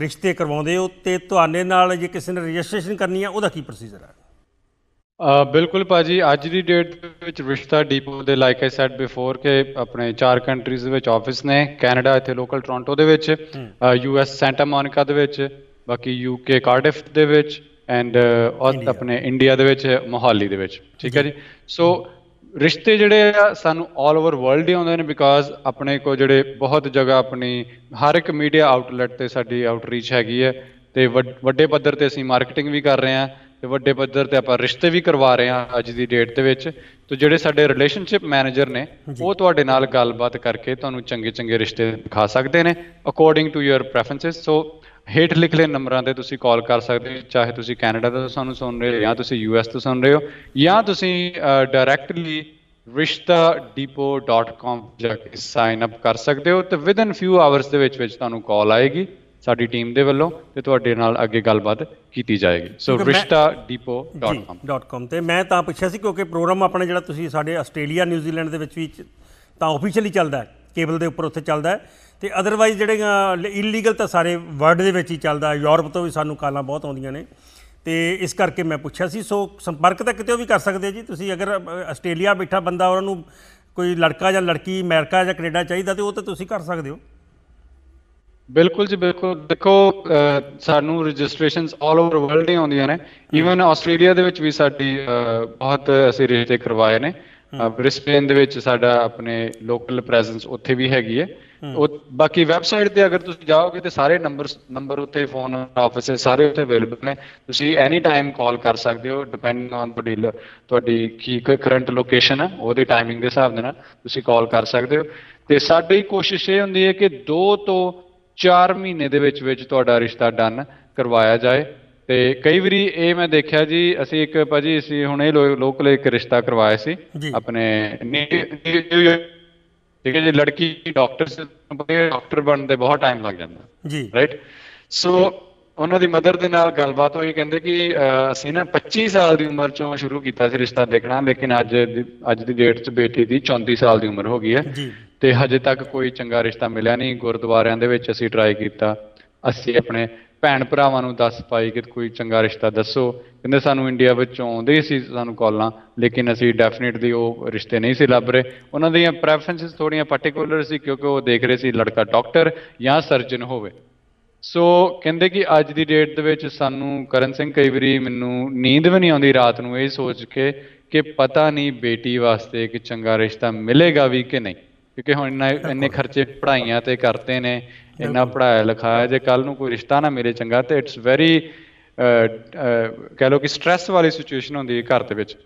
ਰਿਸ਼ਤੇ ਕਰਵਾਉਂਦੇ ਹੋ ਤੇ ਤੁਹਾਡੇ ਨਾਲ ਜੇ ਕਿਸੇ ਨੇ ਰਜਿਸਟ੍ਰੇਸ਼ਨ ਕਰਨੀ ਹੈ ਉਹਦਾ ਕੀ ਪ੍ਰੋਸੀਜਰ ਹੈ ਬਿਲਕੁਲ ਭਾਜੀ ਅੱਜ ਦੀ ਡੇਟ ਵਿੱਚ ਰਿਸ਼ਤਾ ਡੀਪੋ ਦੇ ਲਾਈਕ ਆਈ ਸੈਡ ਬਿਫੋਰ ਕਿ ਆਪਣੇ ਚਾਰ ਕੰਟਰੀਜ਼ ਵਿੱਚ ਆਫਿਸ ਨੇ ਕੈਨੇਡਾ ਇੱਥੇ ਲੋਕਲ ਟੋਰਾਂਟੋ ਦੇ ਵਿੱਚ ਯੂ ਐਸ ਸੈਂਟਾ ਮੋਨਿਕਾ ਦੇ ਵਿੱਚ ਬਾਕੀ ਯੂ ਕੇ ਕਾਰਡਿਫ ਦੇ ਵਿੱਚ ਐਂਡ ਆਪਣੇ ਇੰਡੀਆ ਦੇ ਵਿੱਚ ਮੋਹਾਲੀ ਦੇ ਵਿੱਚ ਠੀਕ ਹੈ ਜੀ ਸੋ ਰਿਸ਼ਤੇ ਜਿਹੜੇ ਆ ਸਾਨੂੰ 올 ਓਵਰ ਵਰਲਡ ਹੀ ਆਉਂਦੇ ਨੇ ਬਿਕਾਜ਼ ਆਪਣੇ ਕੋ ਜਿਹੜੇ ਬਹੁਤ ਜਗ੍ਹਾ ਆਪਣੀ ਹਰ ਇੱਕ ਮੀਡੀਆ ਆਊਟਲੈਟ ਤੇ ਸਾਡੀ ਆਊਟਰੀਚ ਹੈਗੀ ਹੈ ਤੇ ਵੱਡੇ ਪੱਧਰ ਤੇ ਅਸੀਂ ਮਾਰਕੀਟਿੰਗ ਵੀ ਕਰ ਰਹੇ ਆ ਤੇ ਵੱਡੇ ਪੱਧਰ ਤੇ ਆਪਾਂ ਰਿਸ਼ਤੇ ਵੀ ਕਰਵਾ ਰਹੇ ਹਾਂ ਅੱਜ ਦੀ ਡੇਟ ਦੇ ਵਿੱਚ ਤੇ ਜਿਹੜੇ ਸਾਡੇ ਰਿਲੇਸ਼ਨਸ਼ਿਪ ਮੈਨੇਜਰ ਨੇ ਉਹ ਤੁਹਾਡੇ ਨਾਲ ਗੱਲਬਾਤ ਕਰਕੇ ਤੁਹਾਨੂੰ ਚੰਗੇ ਚੰਗੇ ਰਿਸ਼ਤੇ ਦਿਖਾ ਸਕਦੇ ਨੇ according to your preferences so ਹੇਠ ਲਿਖਲੇ ਨੰਬਰਾਂ ਤੇ ਤੁਸੀਂ ਕਾਲ ਕਰ ਸਕਦੇ ਹੋ ਚਾਹੇ ਤੁਸੀਂ ਕੈਨੇਡਾ ਤੋਂ ਸਾਨੂੰ ਸੁਣ ਰਹੇ ਹੋ ਜਾਂ ਤੁਸੀਂ ਯੂਐਸ ਤੋਂ ਸੁਣ ਰਹੇ ਹੋ ਜਾਂ ਤੁਸੀਂ ਡਾਇਰੈਕਟਲੀ rishtadepot.com ਜਾ ਕੇ ਸਾਈਨ ਅਪ ਕਰ ਸਕਦੇ ਹੋ ਤੇ ਵਿਦਨ ਫਿਊ ਆਵਰਸ ਦੇ ਵਿੱਚ ਵਿੱਚ ਤੁਹਾਨੂੰ ਕਾਲ ਆਏਗੀ ਸਾਡੀ ਟੀਮ ਦੇ ਵੱਲੋਂ ਤੇ ਤੁਹਾਡੇ ਨਾਲ ਅੱਗੇ ਗੱਲਬਾਤ ਕੀਤੀ ਜਾਏਗੀ ਸੋ rishtadepot.com ਤੇ ਮੈਂ ਤਾਂ ਪੁੱਛਿਆ ਸੀ ਕਿਉਂਕਿ ਪ੍ਰੋਗਰਾਮ ਆਪਣਾ ਜਿਹੜਾ ਤੁਸੀਂ ਸਾਡੇ ਆਸਟ੍ਰੇਲੀਆ ਨਿਊਜ਼ੀਲੈਂਡ ਦੇ ਵਿੱਚ ਵੀ ਤਾਂ ਆਫੀਸ਼ੀਅਲੀ ਚੱਲਦਾ ਹੈ ਕੇਬਲ ਦੇ ਉੱਪਰ ਉੱਥੇ ਚੱਲਦਾ ਹੈ ਤੇ ਅਦਰਵਾਈਜ਼ ਜਿਹੜੇ ਇਲੀਗਲ ਤਾਂ ਸਾਰੇ ਵਰਲਡ ਦੇ ਵਿੱਚ ਹੀ ਚੱਲਦਾ ਯੂਰਪ ਤੋਂ ਵੀ ਸਾਨੂੰ ਕਾਲਾਂ ਬਹੁਤ ਆਉਂਦੀਆਂ ਨੇ ਤੇ ਇਸ ਕਰਕੇ ਮੈਂ ਪੁੱਛਿਆ ਸੀ ਸੋ ਸੰਪਰਕ ਤਾਂ ਕਿਤੇ ਵੀ ਕਰ ਸਕਦੇ ਜੀ ਤੁਸੀਂ ਅਗਰ ਆਸਟ੍ਰੇਲੀਆ ਬੈਠਾ ਬੰਦਾ ਉਹਨਾਂ ਨੂੰ ਕੋਈ ਲੜਕਾ ਜਾਂ ਲੜਕੀ ਅਮਰੀਕਾ ਜਾਂ ਕੈਨੇਡਾ ਚਾਹੀਦਾ ਤੇ ਉਹ ਤਾਂ ਤੁਸੀਂ ਕਰ ਸਕਦੇ ਹੋ ਬਿਲਕੁਲ ਜੀ ਬਿਲਕੁਲ ਦੇਖੋ ਸਾਨੂੰ ਰਜਿਸਟ੍ਰੇਸ਼ਨਸ ਆਲ ਓਵਰ ਵਰਲਡ ਹੀ ਆਉਂਦੀਆਂ ਨੇ ਈਵਨ ਆਸਟ੍ਰੇਲੀਆ ਦੇ ਵਿੱਚ ਵੀ ਸਾਡੀ ਬਹੁਤ ਅਸੀਂ ਰਿਸ਼ਤੇ ਕਰਵਾਏ ਨੇ ਬ੍ਰਿਸਬੇਨ ਦੇ ਵਿੱਚ ਸਾਡਾ ਆਪਣੇ ਲੋਕਲ ਪ੍ਰੈਜ਼ੈਂਸ ਉੱਥੇ ਵੀ ਹੈਗੀ ਹੈ ਉਹ ਬਾਕੀ ਵੈਬਸਾਈਟ ਤੇ ਅਗਰ ਤੁਸੀਂ ਜਾਓਗੇ ਤੇ ਸਾਰੇ ਨੰਬਰ ਨੰਬਰ ਉੱਤੇ ਫੋਨ ਆਫਿਸ ਸਾਰੇ ਉੱਤੇ ਅਵੇਲੇਬਲ ਨੇ ਤੁਸੀਂ ਐਨੀ ਟਾਈਮ ਕਾਲ ਕਰ ਸਕਦੇ ਹੋ ਡਿਪੈਂਡਿੰਗ ਔਨ ਤੁਹਾਡੀ ਤੁਹਾਡੀ ਕੀ ਕਰੰਟ ਲੋਕੇਸ਼ਨ ਹੈ ਉਹਦੀ ਟਾਈਮਿੰਗ ਦੇ ਹਿਸਾਬ ਨਾਲ ਤੁਸੀਂ ਕਾਲ ਕਰ ਸਕਦੇ ਹੋ ਤੇ ਸਾਡੀ ਕੋਸ਼ਿਸ਼ ਇਹ ਹੁੰਦੀ ਹੈ ਕਿ 2 ਤੋਂ 4 ਮਹੀਨੇ ਦੇ ਵਿੱਚ ਵਿੱਚ ਤੁਹਾਡਾ ਰਿਸ਼ਤਾ ਡਨ ਕਰਵਾਇਆ ਜਾਏ ਤੇ ਕਈ ਵਾਰੀ ਇਹ ਮੈਂ ਦੇਖਿਆ ਜੀ ਅਸੀਂ ਇੱਕ ਭਾਜੀ ਅਸੀਂ ਲੋਕ ਲੋਕਲ ਇੱਕ ਰਿਸ਼ਤਾ ਕਰਵਾਇਆ ਸੀ ਆਪਣੇ ਠੀਕ ਹੈ ਜੀ ਲੜਕੀ ਡਾਕਟਰ ਸੀ ਡਾਕਟਰ ਬਣਨ ਦੇ ਬਹੁਤ ਟਾਈਮ ਲੱਗ ਜਾਂਦਾ ਜੀ ਰਾਈਟ ਸੋ ਉਹਨਾਂ ਦੀ ਮਦਰ ਦੇ ਨਾਲ ਗੱਲਬਾਤ ਹੋਈ ਕਹਿੰਦੇ ਕਿ ਅਸੀਂ ਨਾ 25 ਸਾਲ ਦੀ ਉਮਰ ਚੋਂ ਸ਼ੁਰੂ ਕੀਤਾ ਸੀ ਰਿਸ਼ਤਾ ਦੇਖਣਾ ਲੇਕਿਨ ਅੱਜ ਅੱਜ ਦੀ ਡੇਟ 'ਚ ਬੇਟੀ ਦੀ 34 ਸਾਲ ਦੀ ਉਮਰ ਹੋ ਗਈ ਹੈ ਜੀ ਤੇ ਹਜੇ ਤੱਕ ਕੋਈ ਚੰਗਾ ਰਿਸ਼ਤਾ ਮਿਲਿਆ ਨਹੀਂ ਗੁਰਦੁਆਰਿਆਂ ਦੇ ਵਿੱਚ ਅਸੀਂ ਟਰਾਈ ਕੀਤਾ ਅਸੀਂ ਆਪਣੇ ਭੈਣ ਭਰਾਵਾਂ ਨੂੰ ਦੱਸ ਪਾਈ ਕਿ ਕੋਈ ਚੰਗਾ ਰਿਸ਼ਤਾ ਦੱਸੋ ਕਹਿੰਦੇ ਸਾਨੂੰ ਇੰਡੀਆ ਵਿੱਚ ਆਉਂਦੇ ਸੀ ਸਾਨੂੰ ਕਾਲਾਂ ਲੇਕਿਨ ਅਸੀਂ ਡੈਫੀਨਿਟਲੀ ਉਹ ਰਿਸ਼ਤੇ ਨਹੀਂ ਸੀ ਲੱਭ ਰਹੇ ਉਹਨਾਂ ਦੀਆਂ ਪ੍ਰੈਫਰੈਂਸਸ ਥੋੜੀਆਂ ਪਾਰਟਿਕੂਲਰ ਸੀ ਕਿਉਂਕਿ ਉਹ ਦੇਖ ਰਹੇ ਸੀ ਲੜਕਾ ਡਾਕਟਰ ਜਾਂ ਸਰਜਨ ਹੋਵੇ ਸੋ ਕਹਿੰਦੇ ਕਿ ਅੱਜ ਦੀ ਡੇਟ ਦੇ ਵਿੱਚ ਸਾਨੂੰ ਕਰਨ ਸਿੰਘ ਕਈ ਵਾਰੀ ਮੈਨੂੰ ਨੀਂਦ ਵੀ ਨਹੀਂ ਆਉਂਦੀ ਰਾਤ ਨੂੰ ਇਹ ਸੋਚ ਕੇ ਕਿ ਪਤਾ ਨਹੀਂ ਬੇਟੀ ਵਾਸਤੇ ਕਿ ਚੰਗਾ ਰਿਸ਼ਤਾ ਮਿਲੇਗਾ ਵੀ ਕਿ ਨਹੀਂ ਕਿਉਂਕਿ ਹੁਣ ਇੰਨਾ ਇੰਨੇ ਖਰਚੇ ਪੜਾਈਆਂ ਤੇ ਕਰਤੇ ਨੇ ਇੰਨਾ ਪੜਾਇਆ ਲਿਖਾਇਆ ਜੇ ਕੱਲ ਨੂੰ ਕੋਈ ਰਿਸ਼ਤਾ ਨਾ ਮਿਲੇ ਚੰਗਾ ਤੇ ਇਟਸ ਵੈਰੀ ਕਹ ਲੋ ਕਿ ਸਟ्रेस ਵਾਲੀ ਸਿਚੁਏਸ਼ਨ ਹੁੰਦੀ ਹੈ ਘਰ ਦੇ ਵਿੱਚ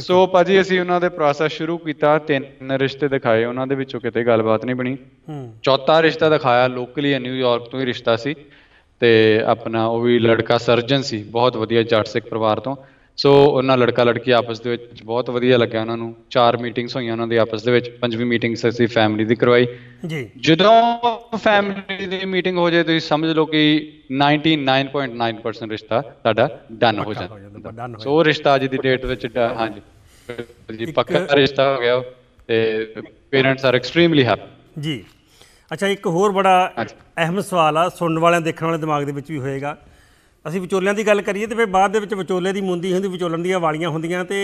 ਸੋ ਭਾਜੀ ਅਸੀਂ ਉਹਨਾਂ ਦੇ ਪ੍ਰੋਸੈਸ ਸ਼ੁਰੂ ਕੀਤਾ ਤਿੰਨ ਰਿਸ਼ਤੇ ਦਿਖਾਏ ਉਹਨਾਂ ਦੇ ਵਿੱਚੋਂ ਕਿਤੇ ਗੱਲਬਾਤ ਨਹੀਂ ਬਣੀ ਚੌਥਾ ਰਿਸ਼ਤਾ ਦਿਖਾਇਆ ਲੋਕਲੀ ਨਿਊਯਾਰਕ ਤੋਂ ਹੀ ਰਿਸ਼ਤਾ ਸੀ ਤੇ ਆਪਣਾ ਉਹ ਵੀ ਲੜਕਾ ਸਰਜਨ ਸੀ ਬਹੁਤ ਵਧੀਆ ਜੱਟ ਸਿੱਖ ਪਰਿਵਾਰ ਤੋਂ ਸੋ ਉਹਨਾਂ ਲੜਕਾ ਲੜਕੀ ਆਪਸ ਦੇ ਵਿੱਚ ਬਹੁਤ ਵਧੀਆ ਲੱਗਿਆ ਉਹਨਾਂ ਨੂੰ ਚਾਰ ਮੀਟਿੰਗਸ ਹੋਈਆਂ ਉਹਨਾਂ ਦੇ ਆਪਸ ਦੇ ਵਿੱਚ ਪੰਜਵੀਂ ਮੀਟਿੰਗ ਅਸੀਂ ਫੈਮਿਲੀ ਦੀ ਕਰਵਾਈ ਜੀ ਜਦੋਂ ਫੈਮਿਲੀ ਦੀ ਮੀਟਿੰਗ ਹੋ ਜਾਏ ਤੁਸੀਂ ਸਮਝ ਲਓ ਕਿ 99.9% ਰਿਸ਼ਤਾ ਤੁਹਾਡਾ ਡਨ ਹੋ ਜਾਂਦਾ ਸੋ ਰਿਸ਼ਤਾ ਅੱਜ ਦੀ ਡੇਟ ਵਿੱਚ ਹਾਂਜੀ ਜੀ ਪੱਕਾ ਰਿਸ਼ਤਾ ਹੋ ਗਿਆ ਤੇ ਪੇਰੈਂਟਸ ਆਰ ਐਕਸਟ੍ਰੀਮਲੀ ਹੈਪੀ ਜੀ ਅੱਛਾ ਇੱਕ ਹੋਰ ਬੜਾ ਅਹਿਮ ਸਵਾਲ ਆ ਸੁਣਨ ਵਾਲਿਆਂ ਦੇਖਣ ਵਾਲਿਆਂ ਦਿਮਾਗ ਦੇ ਵਿੱਚ ਵੀ ਹੋਏਗਾ ਅਸੀਂ ਵਿਚੋਲਿਆਂ ਦੀ ਗੱਲ ਕਰੀਏ ਤੇ ਫਿਰ ਬਾਅਦ ਦੇ ਵਿੱਚ ਵਿਚੋਲੇ ਦੀ ਮੁੰਦੀ ਹੁੰਦੀ ਵਿਚੋਲਣ ਦੀਆਂ ਵਾਲੀਆਂ ਹੁੰਦੀਆਂ ਤੇ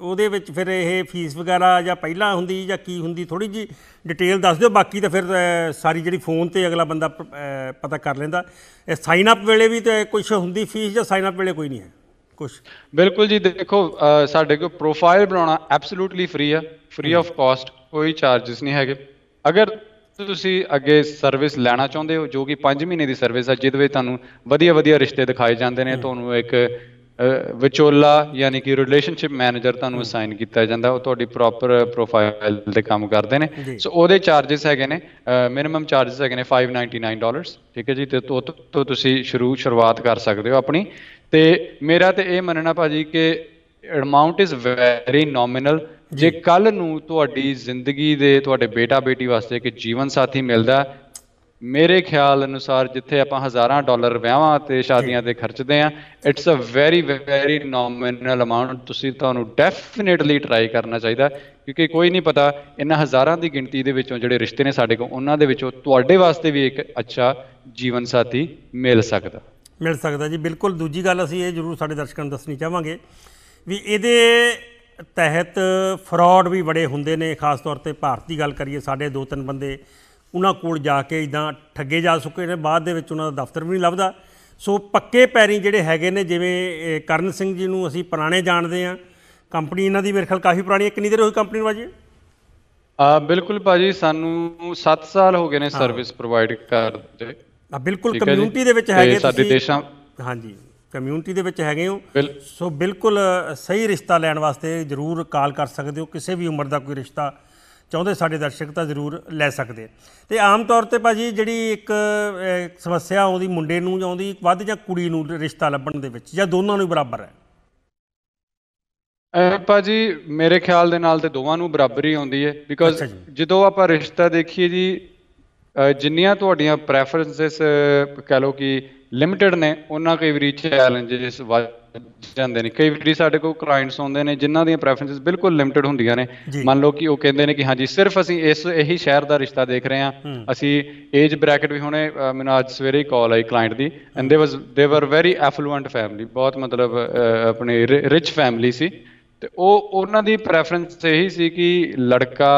ਉਹਦੇ ਵਿੱਚ ਫਿਰ ਇਹ ਫੀਸ ਵਗੈਰਾ ਜਾਂ ਪਹਿਲਾਂ ਹੁੰਦੀ ਜਾਂ ਕੀ ਹੁੰਦੀ ਥੋੜੀ ਜੀ ਡਿਟੇਲ ਦੱਸ ਦਿਓ ਬਾਕੀ ਤਾਂ ਫਿਰ ਸਾਰੀ ਜਿਹੜੀ ਫੋਨ ਤੇ ਅਗਲਾ ਬੰਦਾ ਪਤਾ ਕਰ ਲੈਂਦਾ ਇਹ ਸਾਈਨ ਅਪ ਵੇਲੇ ਵੀ ਤੇ ਕੁਝ ਹੁੰਦੀ ਫੀਸ ਜਾਂ ਸਾਈਨ ਅਪ ਵੇਲੇ ਕੋਈ ਨਹੀਂ ਹੈ ਕੁਝ ਬਿਲਕੁਲ ਜੀ ਦੇਖੋ ਸਾਡੇ ਕੋਲ ਪ੍ਰੋਫਾਈਲ ਬਣਾਉਣਾ ਐਬਸੋਲੂਟਲੀ ਫ੍ਰੀ ਆ ਫ੍ਰੀ ਆਫ ਕਾਸਟ ਕੋਈ ਚਾਰजेस ਨਹੀਂ ਹੈਗੇ ਅਗਰ ਤੁਸੀਂ ਅੱਗੇ ਸਰਵਿਸ ਲੈਣਾ ਚਾਹੁੰਦੇ ਹੋ ਜੋ ਕਿ 5 ਮਹੀਨੇ ਦੀ ਸਰਵਿਸ ਹੈ ਜਿਹਦੇ ਵਿੱਚ ਤੁਹਾਨੂੰ ਵਧੀਆ ਵਧੀਆ ਰਿਸ਼ਤੇ ਦਿਖਾਏ ਜਾਂਦੇ ਨੇ ਤੁਹਾਨੂੰ ਇੱਕ ਵਿਚੋਲਾ ਯਾਨੀ ਕਿ ਰਿਲੇਸ਼ਨਸ਼ਿਪ ਮੈਨੇਜਰ ਤੁਹਾਨੂੰ ਅਸਾਈਨ ਕੀਤਾ ਜਾਂਦਾ ਉਹ ਤੁਹਾਡੀ ਪ੍ਰੋਪਰ ਪ੍ਰੋਫਾਈਲ ਤੇ ਕੰਮ ਕਰਦੇ ਨੇ ਸੋ ਉਹਦੇ ਚਾਰजेस ਹੈਗੇ ਨੇ ਮਿਨਿਮਮ ਚਾਰजेस ਹੈਗੇ ਨੇ 599 ਡਾਲਰਸ ਠੀਕ ਹੈ ਜੀ ਤੇ ਉਹ ਤੋਂ ਤੁਸੀਂ ਸ਼ੁਰੂ ਸ਼ੁਰੂਆਤ ਕਰ ਸਕਦੇ ਹੋ ਆਪਣੀ ਤੇ ਮੇਰਾ ਤੇ ਇਹ ਮੰਨਣਾ ਭਾਜੀ ਕਿ ਅਮਾਉਂਟ ਇਜ਼ ਵੈਰੀ ਨੋਮੀਨਲ ਜੇ ਕੱਲ ਨੂੰ ਤੁਹਾਡੀ ਜ਼ਿੰਦਗੀ ਦੇ ਤੁਹਾਡੇ ਬੇਟਾ ਬੇਟੀ ਵਾਸਤੇ ਕਿ ਜੀਵਨ ਸਾਥੀ ਮਿਲਦਾ ਮੇਰੇ ਖਿਆਲ ਅਨੁਸਾਰ ਜਿੱਥੇ ਆਪਾਂ ਹਜ਼ਾਰਾਂ ਡਾਲਰ ਵਿਆਹਾਂ ਤੇ ਸ਼ਾਦੀਆਂ ਤੇ ਖਰਚਦੇ ਆ it's a very very nominal amount ਤੁਸੀਂ ਤੁਹਾਨੂੰ ਡੈਫੀਨਿਟਲੀ ਟਰਾਈ ਕਰਨਾ ਚਾਹੀਦਾ ਕਿਉਂਕਿ ਕੋਈ ਨਹੀਂ ਪਤਾ ਇਹਨਾਂ ਹਜ਼ਾਰਾਂ ਦੀ ਗਿਣਤੀ ਦੇ ਵਿੱਚੋਂ ਜਿਹੜੇ ਰਿਸ਼ਤੇ ਨੇ ਸਾਡੇ ਕੋਲ ਉਹਨਾਂ ਦੇ ਵਿੱਚੋਂ ਤੁਹਾਡੇ ਵਾਸਤੇ ਵੀ ਇੱਕ ਅੱਛਾ ਜੀਵਨ ਸਾਥੀ ਮਿਲ ਸਕਦਾ ਮਿਲ ਸਕਦਾ ਜੀ ਬਿਲਕੁਲ ਦੂਜੀ ਗੱਲ ਅਸੀਂ ਇਹ ਜ਼ਰੂਰ ਸਾਡੇ ਦਰਸ਼ਕਾਂ ਨੂੰ ਦੱਸਣੀ ਚਾਹਾਂਗੇ ਵੀ ਇਹਦੇ ਤਹਿਤ ਫਰਾਡ ਵੀ ਬੜੇ ਹੁੰਦੇ ਨੇ ਖਾਸ ਤੌਰ ਤੇ ਭਾਰਤੀ ਗੱਲ ਕਰੀਏ ਸਾਡੇ ਦੋ ਤਿੰਨ ਬੰਦੇ ਉਹਨਾਂ ਕੋਲ ਜਾ ਕੇ ਇਦਾਂ ਠੱਗੇ ਜਾ ਸਕੇ ਨੇ ਬਾਅਦ ਦੇ ਵਿੱਚ ਉਹਨਾਂ ਦਾ ਦਫ਼ਤਰ ਵੀ ਨਹੀਂ ਲੱਭਦਾ ਸੋ ਪੱਕੇ ਪੈਰੀ ਜਿਹੜੇ ਹੈਗੇ ਨੇ ਜਿਵੇਂ ਕਰਨ ਸਿੰਘ ਜੀ ਨੂੰ ਅਸੀਂ ਪੁਰਾਣੇ ਜਾਣਦੇ ਆ ਕੰਪਨੀ ਇਹਨਾਂ ਦੀ ਮੇਰੇ ਖਿਆਲ ਕਾਫੀ ਪੁਰਾਣੀ ਹੈ ਕਿੰਨੀ ਦੇਰ ਹੋਈ ਕੰਪਨੀ ਨੂੰ ਵਾਜੀ ਆ ਬਿਲਕੁਲ ਭਾਜੀ ਸਾਨੂੰ 7 ਸਾਲ ਹੋ ਗਏ ਨੇ ਸਰਵਿਸ ਪ੍ਰੋਵਾਈਡ ਕਰਦੇ ਆ ਬਿਲਕੁਲ ਕਮਿਊਨਿਟੀ ਦੇ ਵਿੱਚ ਹੈਗੇ ਤੁਸੀਂ ਸਾਡੇ ਦੇਸ਼ਾਂ ਹਾਂਜੀ ਕਮਿਊਨਿਟੀ ਦੇ ਵਿੱਚ ਹੈਗੇ ਹੋ ਸੋ ਬਿਲਕੁਲ ਸਹੀ ਰਿਸ਼ਤਾ ਲੈਣ ਵਾਸਤੇ ਜਰੂਰ ਕਾਲ ਕਰ ਸਕਦੇ ਹੋ ਕਿਸੇ ਵੀ ਉਮਰ ਦਾ ਕੋਈ ਰਿਸ਼ਤਾ ਚਾਹੁੰਦੇ ਸਾਡੇ ਦਰਸ਼ਕ ਤਾਂ ਜ਼ਰੂਰ ਲੈ ਸਕਦੇ ਤੇ ਆਮ ਤੌਰ ਤੇ ਭਾਜੀ ਜਿਹੜੀ ਇੱਕ ਸਮੱਸਿਆ ਆਉਂਦੀ ਮੁੰਡੇ ਨੂੰ ਆਉਂਦੀ ਵੱਧ ਜਾਂ ਕੁੜੀ ਨੂੰ ਰਿਸ਼ਤਾ ਲੱਭਣ ਦੇ ਵਿੱਚ ਜਾਂ ਦੋਨਾਂ ਨੂੰ ਬਰਾਬਰ ਹੈ ਐ ਭਾਜੀ ਮੇਰੇ ਖਿਆਲ ਦੇ ਨਾਲ ਤੇ ਦੋਵਾਂ ਨੂੰ ਬਰਾਬਰੀ ਆਉਂਦੀ ਹੈ ਬਿਕੋਜ਼ ਜਦੋਂ ਆਪਾਂ ਰਿਸ਼ਤਾ ਦੇਖੀਏ ਜੀ ਜਿੰਨੀਆਂ ਤੁਹਾਡੀਆਂ ਪ੍ਰੈਫਰੈਂਸਸ ਕਹ ਲਓ ਕਿ ਲਿਮਿਟਡ ਨੇ ਉਹਨਾਂ ਕਈ ਵਾਰੀ ਚੈਲੰਜਸ ਵੱਜ ਜਾਂਦੇ ਨੇ ਕਈ ਵਾਰੀ ਸਾਡੇ ਕੋਲ ਕਲਾਇੰਟਸ ਆਉਂਦੇ ਨੇ ਜਿਨ੍ਹਾਂ ਦੀਆਂ ਪ੍ਰੈਫਰੈਂਸਸ ਬਿਲਕੁਲ ਲਿਮਿਟਡ ਹੁੰਦੀਆਂ ਨੇ ਮੰਨ ਲਓ ਕਿ ਉਹ ਕਹਿੰਦੇ ਨੇ ਕਿ ਹਾਂਜੀ ਸਿਰਫ ਅਸੀਂ ਇਸ ਇਹੀ ਸ਼ਹਿਰ ਦਾ ਰਿਸ਼ਤਾ ਦੇਖ ਰਹੇ ਹਾਂ ਅਸੀਂ ਏਜ ਬ੍ਰੈਕਟ ਵੀ ਹੁਣੇ ਮੈਨੂੰ ਅੱਜ ਸਵੇਰੇ ਹੀ ਕਾਲ ਆਈ ਕਲਾਇੰਟ ਦੀ ਐਂਡ ਦੇ ਵਾਸ ਦੇ ਵਰ ਵੈਰੀ ਐਫਲੂਐਂਟ ਫੈਮਿਲੀ ਬਹੁਤ ਮਤਲਬ ਆਪਣੇ ਰਿਚ ਫੈਮਿਲੀ ਸੀ ਤੇ ਉਹ ਉਹਨਾਂ ਦੀ ਪ੍ਰੈਫਰੈਂਸ ਇਹੀ ਸੀ ਕਿ ਲੜਕਾ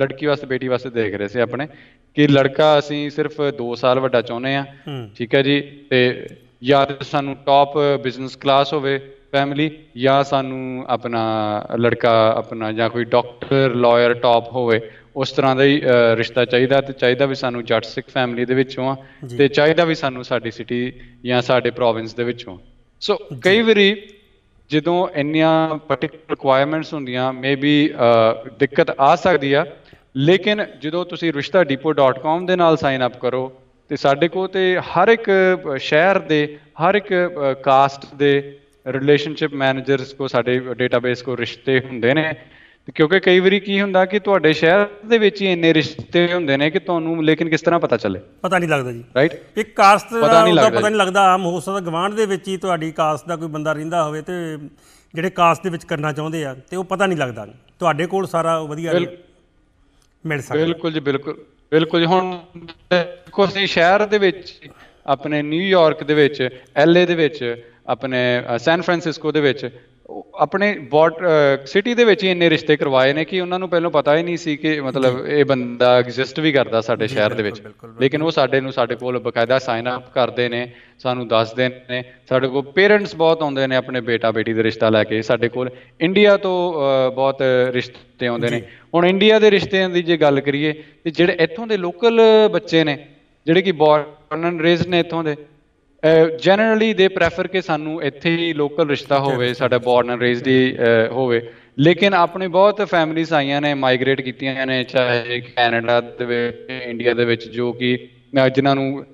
ਲੜਕੀ ਵਾਸਤੇ ਬੇਟੀ ਵਾਸਤੇ ਦੇਖ ਰਹੇ ਸੀ ਆਪਣੇ ਕਿ ਲੜਕਾ ਅਸੀਂ ਸਿਰਫ 2 ਸਾਲ ਵੱਡਾ ਚਾਹੁੰਦੇ ਆ ਠੀਕ ਹੈ ਜੀ ਤੇ ਜਾਂ ਸਾਨੂੰ ਟਾਪ ਬਿਜ਼ਨਸ ਕਲਾਸ ਹੋਵੇ ਫੈਮਿਲੀ ਜਾਂ ਸਾਨੂੰ ਆਪਣਾ ਲੜਕਾ ਆਪਣਾ ਜਾਂ ਕੋਈ ਡਾਕਟਰ ਲਾਇਰ ਟਾਪ ਹੋਵੇ ਉਸ ਤਰ੍ਹਾਂ ਦਾ ਹੀ ਰਿਸ਼ਤਾ ਚਾਹੀਦਾ ਤੇ ਚਾਹੀਦਾ ਵੀ ਸਾਨੂੰ ਜੱਟ ਸਿੱਖ ਫੈਮਿਲੀ ਦੇ ਵਿੱਚੋਂ ਆ ਤੇ ਚਾਹੀਦਾ ਵੀ ਸਾਨੂੰ ਸਾਡੀ ਸਿਟੀ ਜਾਂ ਸਾਡੇ ਪ੍ਰੋਵਿੰਸ ਦੇ ਵਿੱਚੋਂ ਸੋ ਕਈ ਵਾਰੀ ਜਦੋਂ ਇੰਨੀਆਂ ਪਾਰਟਿਕੂਲਰ ਰਿਕੁਆਇਰਮੈਂਟਸ ਹੁੰਦੀਆਂ ਮੇਬੀ ਦਿੱਕਤ ਆ ਸਕਦੀ ਆ ਲੇਕਿਨ ਜਦੋਂ ਤੁਸੀਂ rishtadepot.com ਦੇ ਨਾਲ ਸਾਈਨ ਅਪ ਕਰੋ ਤੇ ਸਾਡੇ ਕੋਲ ਤੇ ਹਰ ਇੱਕ ਸ਼ਹਿਰ ਦੇ ਹਰ ਇੱਕ ਕਾਸਟ ਦੇ ਰਿਲੇਸ਼ਨਸ਼ਿਪ ਮੈਨੇਜਰਸ ਕੋ ਸਾਡੇ ਡੇਟਾਬੇਸ ਕੋ ਰਿਸ਼ਤੇ ਹੁੰਦੇ ਨੇ ਕਿਉਂਕਿ ਕਈ ਵਾਰੀ ਕੀ ਹੁੰਦਾ ਕਿ ਤੁਹਾਡੇ ਸ਼ਹਿਰ ਦੇ ਵਿੱਚ ਹੀ ਇੰਨੇ ਰਿਸ਼ਤੇ ਹੁੰਦੇ ਨੇ ਕਿ ਤੁਹਾਨੂੰ ਲੇਕਿਨ ਕਿਸ ਤਰ੍ਹਾਂ ਪਤਾ ਚੱਲੇ ਪਤਾ ਨਹੀਂ ਲੱਗਦਾ ਜੀ ਰਾਈਟ ਇੱਕ ਕਾਸਟ ਦਾ ਪਤਾ ਨਹੀਂ ਲੱਗਦਾ ਆਮ ਹੋ ਸਕਦਾ ਗਵਾਂਢ ਦੇ ਵਿੱਚ ਹੀ ਤੁਹਾਡੀ ਕਾਸਟ ਦਾ ਕੋਈ ਬੰਦਾ ਰਹਿੰਦਾ ਹੋਵੇ ਤੇ ਜਿਹੜੇ ਕਾਸਟ ਦੇ ਵਿੱਚ ਕਰਨਾ ਚਾਹੁੰਦੇ ਆ ਤੇ ਉਹ ਪਤਾ ਨਹੀਂ ਲੱਗਦਾ ਤੁਹਾਡੇ ਕੋਲ ਸਾਰਾ ਵਧੀਆ ਮਿਲ ਸਕਦਾ ਬਿਲਕੁਲ ਜੀ ਬਿਲਕੁਲ ਬਿਲਕੁਲ ਜੀ ਹੁਣ ਦੇਖੋ ਅਸੀਂ ਸ਼ਹਿਰ ਦੇ ਵਿੱਚ ਆਪਣੇ ਨਿਊਯਾਰਕ ਦੇ ਵਿੱਚ ਐਲਏ ਦੇ ਵਿੱਚ ਆਪਣੇ ਸੈਨ ਫ੍ਰਾਂਸਿਸਕੋ ਦੇ ਵਿੱਚ ਆਪਣੇ ਬੋਟ ਸਿਟੀ ਦੇ ਵਿੱਚ ਹੀ ਇੰਨੇ ਰਿਸ਼ਤੇ ਕਰਵਾਏ ਨੇ ਕਿ ਉਹਨਾਂ ਨੂੰ ਪਹਿਲਾਂ ਪਤਾ ਹੀ ਨਹੀਂ ਸੀ ਕਿ ਮਤਲਬ ਇਹ ਬੰਦਾ ਐਗਜ਼ਿਸਟ ਵੀ ਕਰਦਾ ਸਾਡੇ ਸ਼ਹਿਰ ਦੇ ਵਿੱਚ ਲੇਕਿਨ ਉਹ ਸਾਡੇ ਨੂੰ ਸਾਡੇ ਕੋਲ ਬਕਾਇਦਾ ਸਾਈਨ ਅਪ ਕਰਦੇ ਨੇ ਸਾਨੂੰ ਦੱਸਦੇ ਨੇ ਸਾਡੇ ਕੋਲ ਪੇਰੈਂਟਸ ਬਹੁਤ ਆਉਂਦੇ ਨੇ ਆਪਣੇ ਬੇਟਾ ਬੇਟੀ ਦੇ ਰਿਸ਼ਤਾ ਲੈ ਕੇ ਸਾਡੇ ਕੋਲ ਇੰਡੀਆ ਤੋਂ ਬਹੁਤ ਰਿਸ਼ਤੇ ਆਉਂਦੇ ਨੇ ਹੁਣ ਇੰਡੀਆ ਦੇ ਰਿਸ਼ਤਿਆਂ ਦੀ ਜੇ ਗੱਲ ਕਰੀਏ ਤੇ ਜਿਹੜੇ ਇੱਥੋਂ ਦੇ ਲੋਕਲ ਬੱਚੇ ਨੇ ਜਿਹੜੇ ਕਿ ਬੌਰਨ ਰੇਜ਼ ਨੇ ਇੱਥੋਂ ਦੇ ਜਨਰਲੀ ਦੇ ਪ੍ਰੈਫਰ ਕਿ ਸਾਨੂੰ ਇੱਥੇ ਹੀ ਲੋਕਲ ਰਿਸ਼ਤਾ ਹੋਵੇ ਸਾਡਾ ਬੋਰਨ ਐਂਡ ਰੇਜ਼ਡ ਹੀ ਹੋਵੇ ਲੇਕਿਨ ਆਪਣੇ ਬਹੁਤ ਫੈਮਿਲੀਸ ਆਈਆਂ ਨੇ ਮਾਈਗ੍ਰੇਟ ਕੀਤੀਆਂ ਨੇ ਚਾਹੇ ਕੈਨੇਡਾ ਦੇ ਵਿੱਚ ਇੰਡੀਆ ਦੇ ਵਿੱਚ ਜੋ ਕਿ ਜਿਨ੍ਹਾਂ ਨੂੰ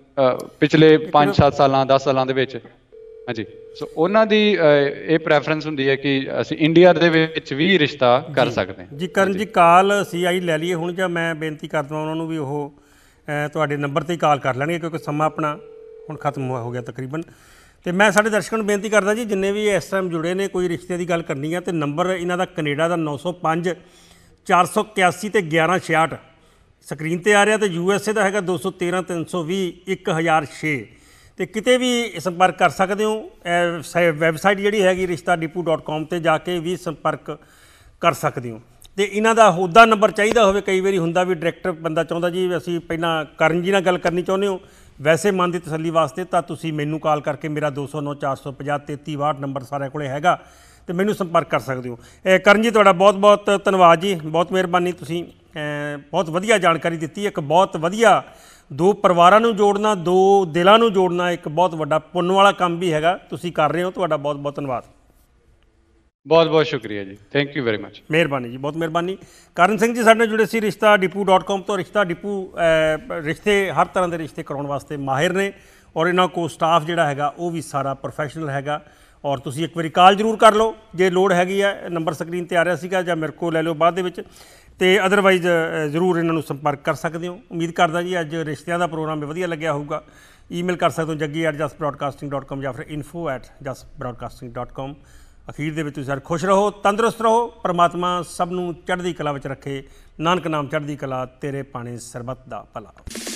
ਪਿਛਲੇ 5-7 ਸਾਲਾਂ 10 ਸਾਲਾਂ ਦੇ ਵਿੱਚ ਹਾਂਜੀ ਸੋ ਉਹਨਾਂ ਦੀ ਇਹ ਪ੍ਰੈਫਰੈਂਸ ਹੁੰਦੀ ਹੈ ਕਿ ਅਸੀਂ ਇੰਡੀਆ ਦੇ ਵਿੱਚ ਵੀ ਰਿਸ਼ਤਾ ਕਰ ਸਕਦੇ ਹਾਂ ਜੀ ਕਰਨ ਜੀ ਕਾਲ ਸੀਆਈ ਲੈ ਲਈਏ ਹੁਣ ਜਾਂ ਮੈਂ ਬੇਨਤੀ ਕਰਦਾ ਉਹਨਾਂ ਨੂੰ ਵੀ ਉਹ ਤੁਹਾਡੇ ਨੰਬਰ ਤੇ ਕਾਲ ਕਰ ਲੈਣਗੇ ਕਿਉਂਕਿ ਸਮਾਂ ਆਪਣਾ ਹੁਣ ਖਤਮ ਹੋ ਗਿਆ ਤਕਰੀਬਨ ਤੇ ਮੈਂ ਸਾਡੇ ਦਰਸ਼ਕਾਂ ਨੂੰ ਬੇਨਤੀ ਕਰਦਾ ਜੀ ਜਿੰਨੇ ਵੀ ਇਸ ਟਾਈਮ ਜੁੜੇ ਨੇ ਕੋਈ ਰਿਸ਼ਤੇ ਦੀ ਗੱਲ ਕਰਨੀ ਹੈ ਤੇ ਨੰਬਰ ਇਹਨਾਂ ਦਾ ਕੈਨੇਡਾ ਦਾ 905 481 ਤੇ 1166 ਸਕਰੀਨ ਤੇ ਆ ਰਿਹਾ ਤੇ ਯੂ ਐਸ ਏ ਦਾ ਹੈਗਾ 213 320 1006 ਤੇ ਕਿਤੇ ਵੀ ਸੰਪਰਕ ਕਰ ਸਕਦੇ ਹੋ ਵੈਬਸਾਈਟ ਜਿਹੜੀ ਹੈਗੀ rishtadipu.com ਤੇ ਜਾ ਕੇ ਵੀ ਸੰਪਰਕ ਕਰ ਸਕਦੇ ਹੋ ਤੇ ਇਹਨਾਂ ਦਾ ਹੋਦਾ ਨੰਬਰ ਚਾਹੀਦਾ ਹੋਵੇ ਕਈ ਵਾਰੀ ਹੁੰਦਾ ਵੀ ਡਾਇਰੈਕਟਰ ਬੰਦਾ ਚਾਹੁੰਦਾ ਜੀ ਅਸੀਂ ਪਹਿਲਾਂ ਕਰਨ ਜੀ ਨਾਲ ਗੱਲ ਕਰਨੀ ਚਾਹੁੰਦੇ ਹੋ ਵੈਸੇ ਮਨ ਦੀ ਤਸੱਲੀ ਵਾਸਤੇ ਤਾਂ ਤੁਸੀਂ ਮੈਨੂੰ ਕਾਲ ਕਰਕੇ ਮੇਰਾ 20945033362 ਨੰਬਰ ਸਾਰਿਆਂ ਕੋਲੇ ਹੈਗਾ ਤੇ ਮੈਨੂੰ ਸੰਪਰਕ ਕਰ ਸਕਦੇ ਹੋ ਕਰਨ ਜੀ ਤੁਹਾਡਾ ਬਹੁਤ ਬਹੁਤ ਧੰਨਵਾਦ ਜੀ ਬਹੁਤ ਮਿਹਰਬਾਨੀ ਤੁਸੀਂ ਬਹੁਤ ਵਧੀਆ ਜਾਣਕਾਰੀ ਦਿੱਤੀ ਇੱਕ ਬਹੁਤ ਵਧੀਆ ਦੋ ਪਰਿਵਾਰਾਂ ਨੂੰ ਜੋੜਨਾ ਦੋ ਦਿਲਾਂ ਨੂੰ ਜੋੜਨਾ ਇੱਕ ਬਹੁਤ ਵੱਡਾ ਪੁੰਨ ਵਾਲਾ ਕੰਮ ਵੀ ਹੈਗਾ ਤੁਸੀਂ ਕਰ ਰਹੇ ਹੋ ਤੁਹਾਡਾ ਬਹੁਤ ਬਹੁਤ ਧੰਨਵਾਦ ਬਹੁਤ ਬਹੁਤ ਸ਼ੁਕਰੀਆ ਜੀ ਥੈਂਕ ਯੂ ਵੈਰੀ ਮੱਚ ਮਿਹਰਬਾਨੀ ਜੀ ਬਹੁਤ ਮਿਹਰਬਾਨੀ ਕਰਨ ਸਿੰਘ ਜੀ ਸਾਡੇ ਨਾਲ ਜੁੜੇ ਸੀ ਰਿਸ਼ਤਾ ਡਿਪੂ.com ਤੋਂ ਰਿਸ਼ਤਾ ਡਿਪੂ ਰਿਸ਼ਤੇ ਹਰ ਤਰ੍ਹਾਂ ਦੇ ਰਿਸ਼ਤੇ ਕਰਾਉਣ ਵਾਸਤੇ ਮਾਹਿਰ ਨੇ ਔਰ ਇਹਨਾਂ ਕੋ ਸਟਾਫ ਜਿਹੜਾ ਹੈਗਾ ਉਹ ਵੀ ਸਾਰਾ ਪ੍ਰੋਫੈਸ਼ਨਲ ਹੈਗਾ ਔਰ ਤੁਸੀਂ ਇੱਕ ਵਾਰੀ ਕਾਲ ਜ਼ਰੂਰ ਕਰ ਲਓ ਜੇ ਲੋੜ ਹੈਗੀ ਹੈ ਨੰਬਰ ਸਕਰੀਨ ਤੇ ਆ ਰਿਹਾ ਸੀਗਾ ਜਾਂ ਮੇਰੇ ਕੋਲ ਲੈ ਲਓ ਬਾਅਦ ਦੇ ਵਿੱਚ ਤੇ ਅਦਰਵਾਈਜ਼ ਜ਼ਰੂਰ ਇਹਨਾਂ ਨੂੰ ਸੰਪਰਕ ਕਰ ਸਕਦੇ ਹੋ ਉਮੀਦ ਕਰਦਾ ਜੀ ਅੱਜ ਰਿਸ਼ਤਿਆਂ ਦਾ ਪ੍ਰੋਗਰਾਮ ਵਧੀਆ ਲੱਗਿਆ ਹੋਊਗਾ ਈਮੇਲ ਕਰ ਸਕਦੇ ਹੋ jaggi@jasbroadcasting.com ਜਾਂ ਫਿਰ info@jasbroadcasting.com ਅਖੀਰ ਦੇ ਵਿੱਚ ਤੁਸੀਂ ਸਾਰੇ ਖੁਸ਼ ਰਹੋ ਤੰਦਰੁਸਤ ਰਹੋ ਪਰਮਾਤਮਾ ਸਭ ਨੂੰ ਚੜ੍ਹਦੀ ਕਲਾ ਵਿੱਚ ਰੱਖੇ ਨਾਨਕ ਨਾਮ ਚੜ੍ਹਦੀ ਕਲਾ ਤੇਰੇ ਪਾਣੇ ਸਰਬਤ ਦਾ ਭਲਾ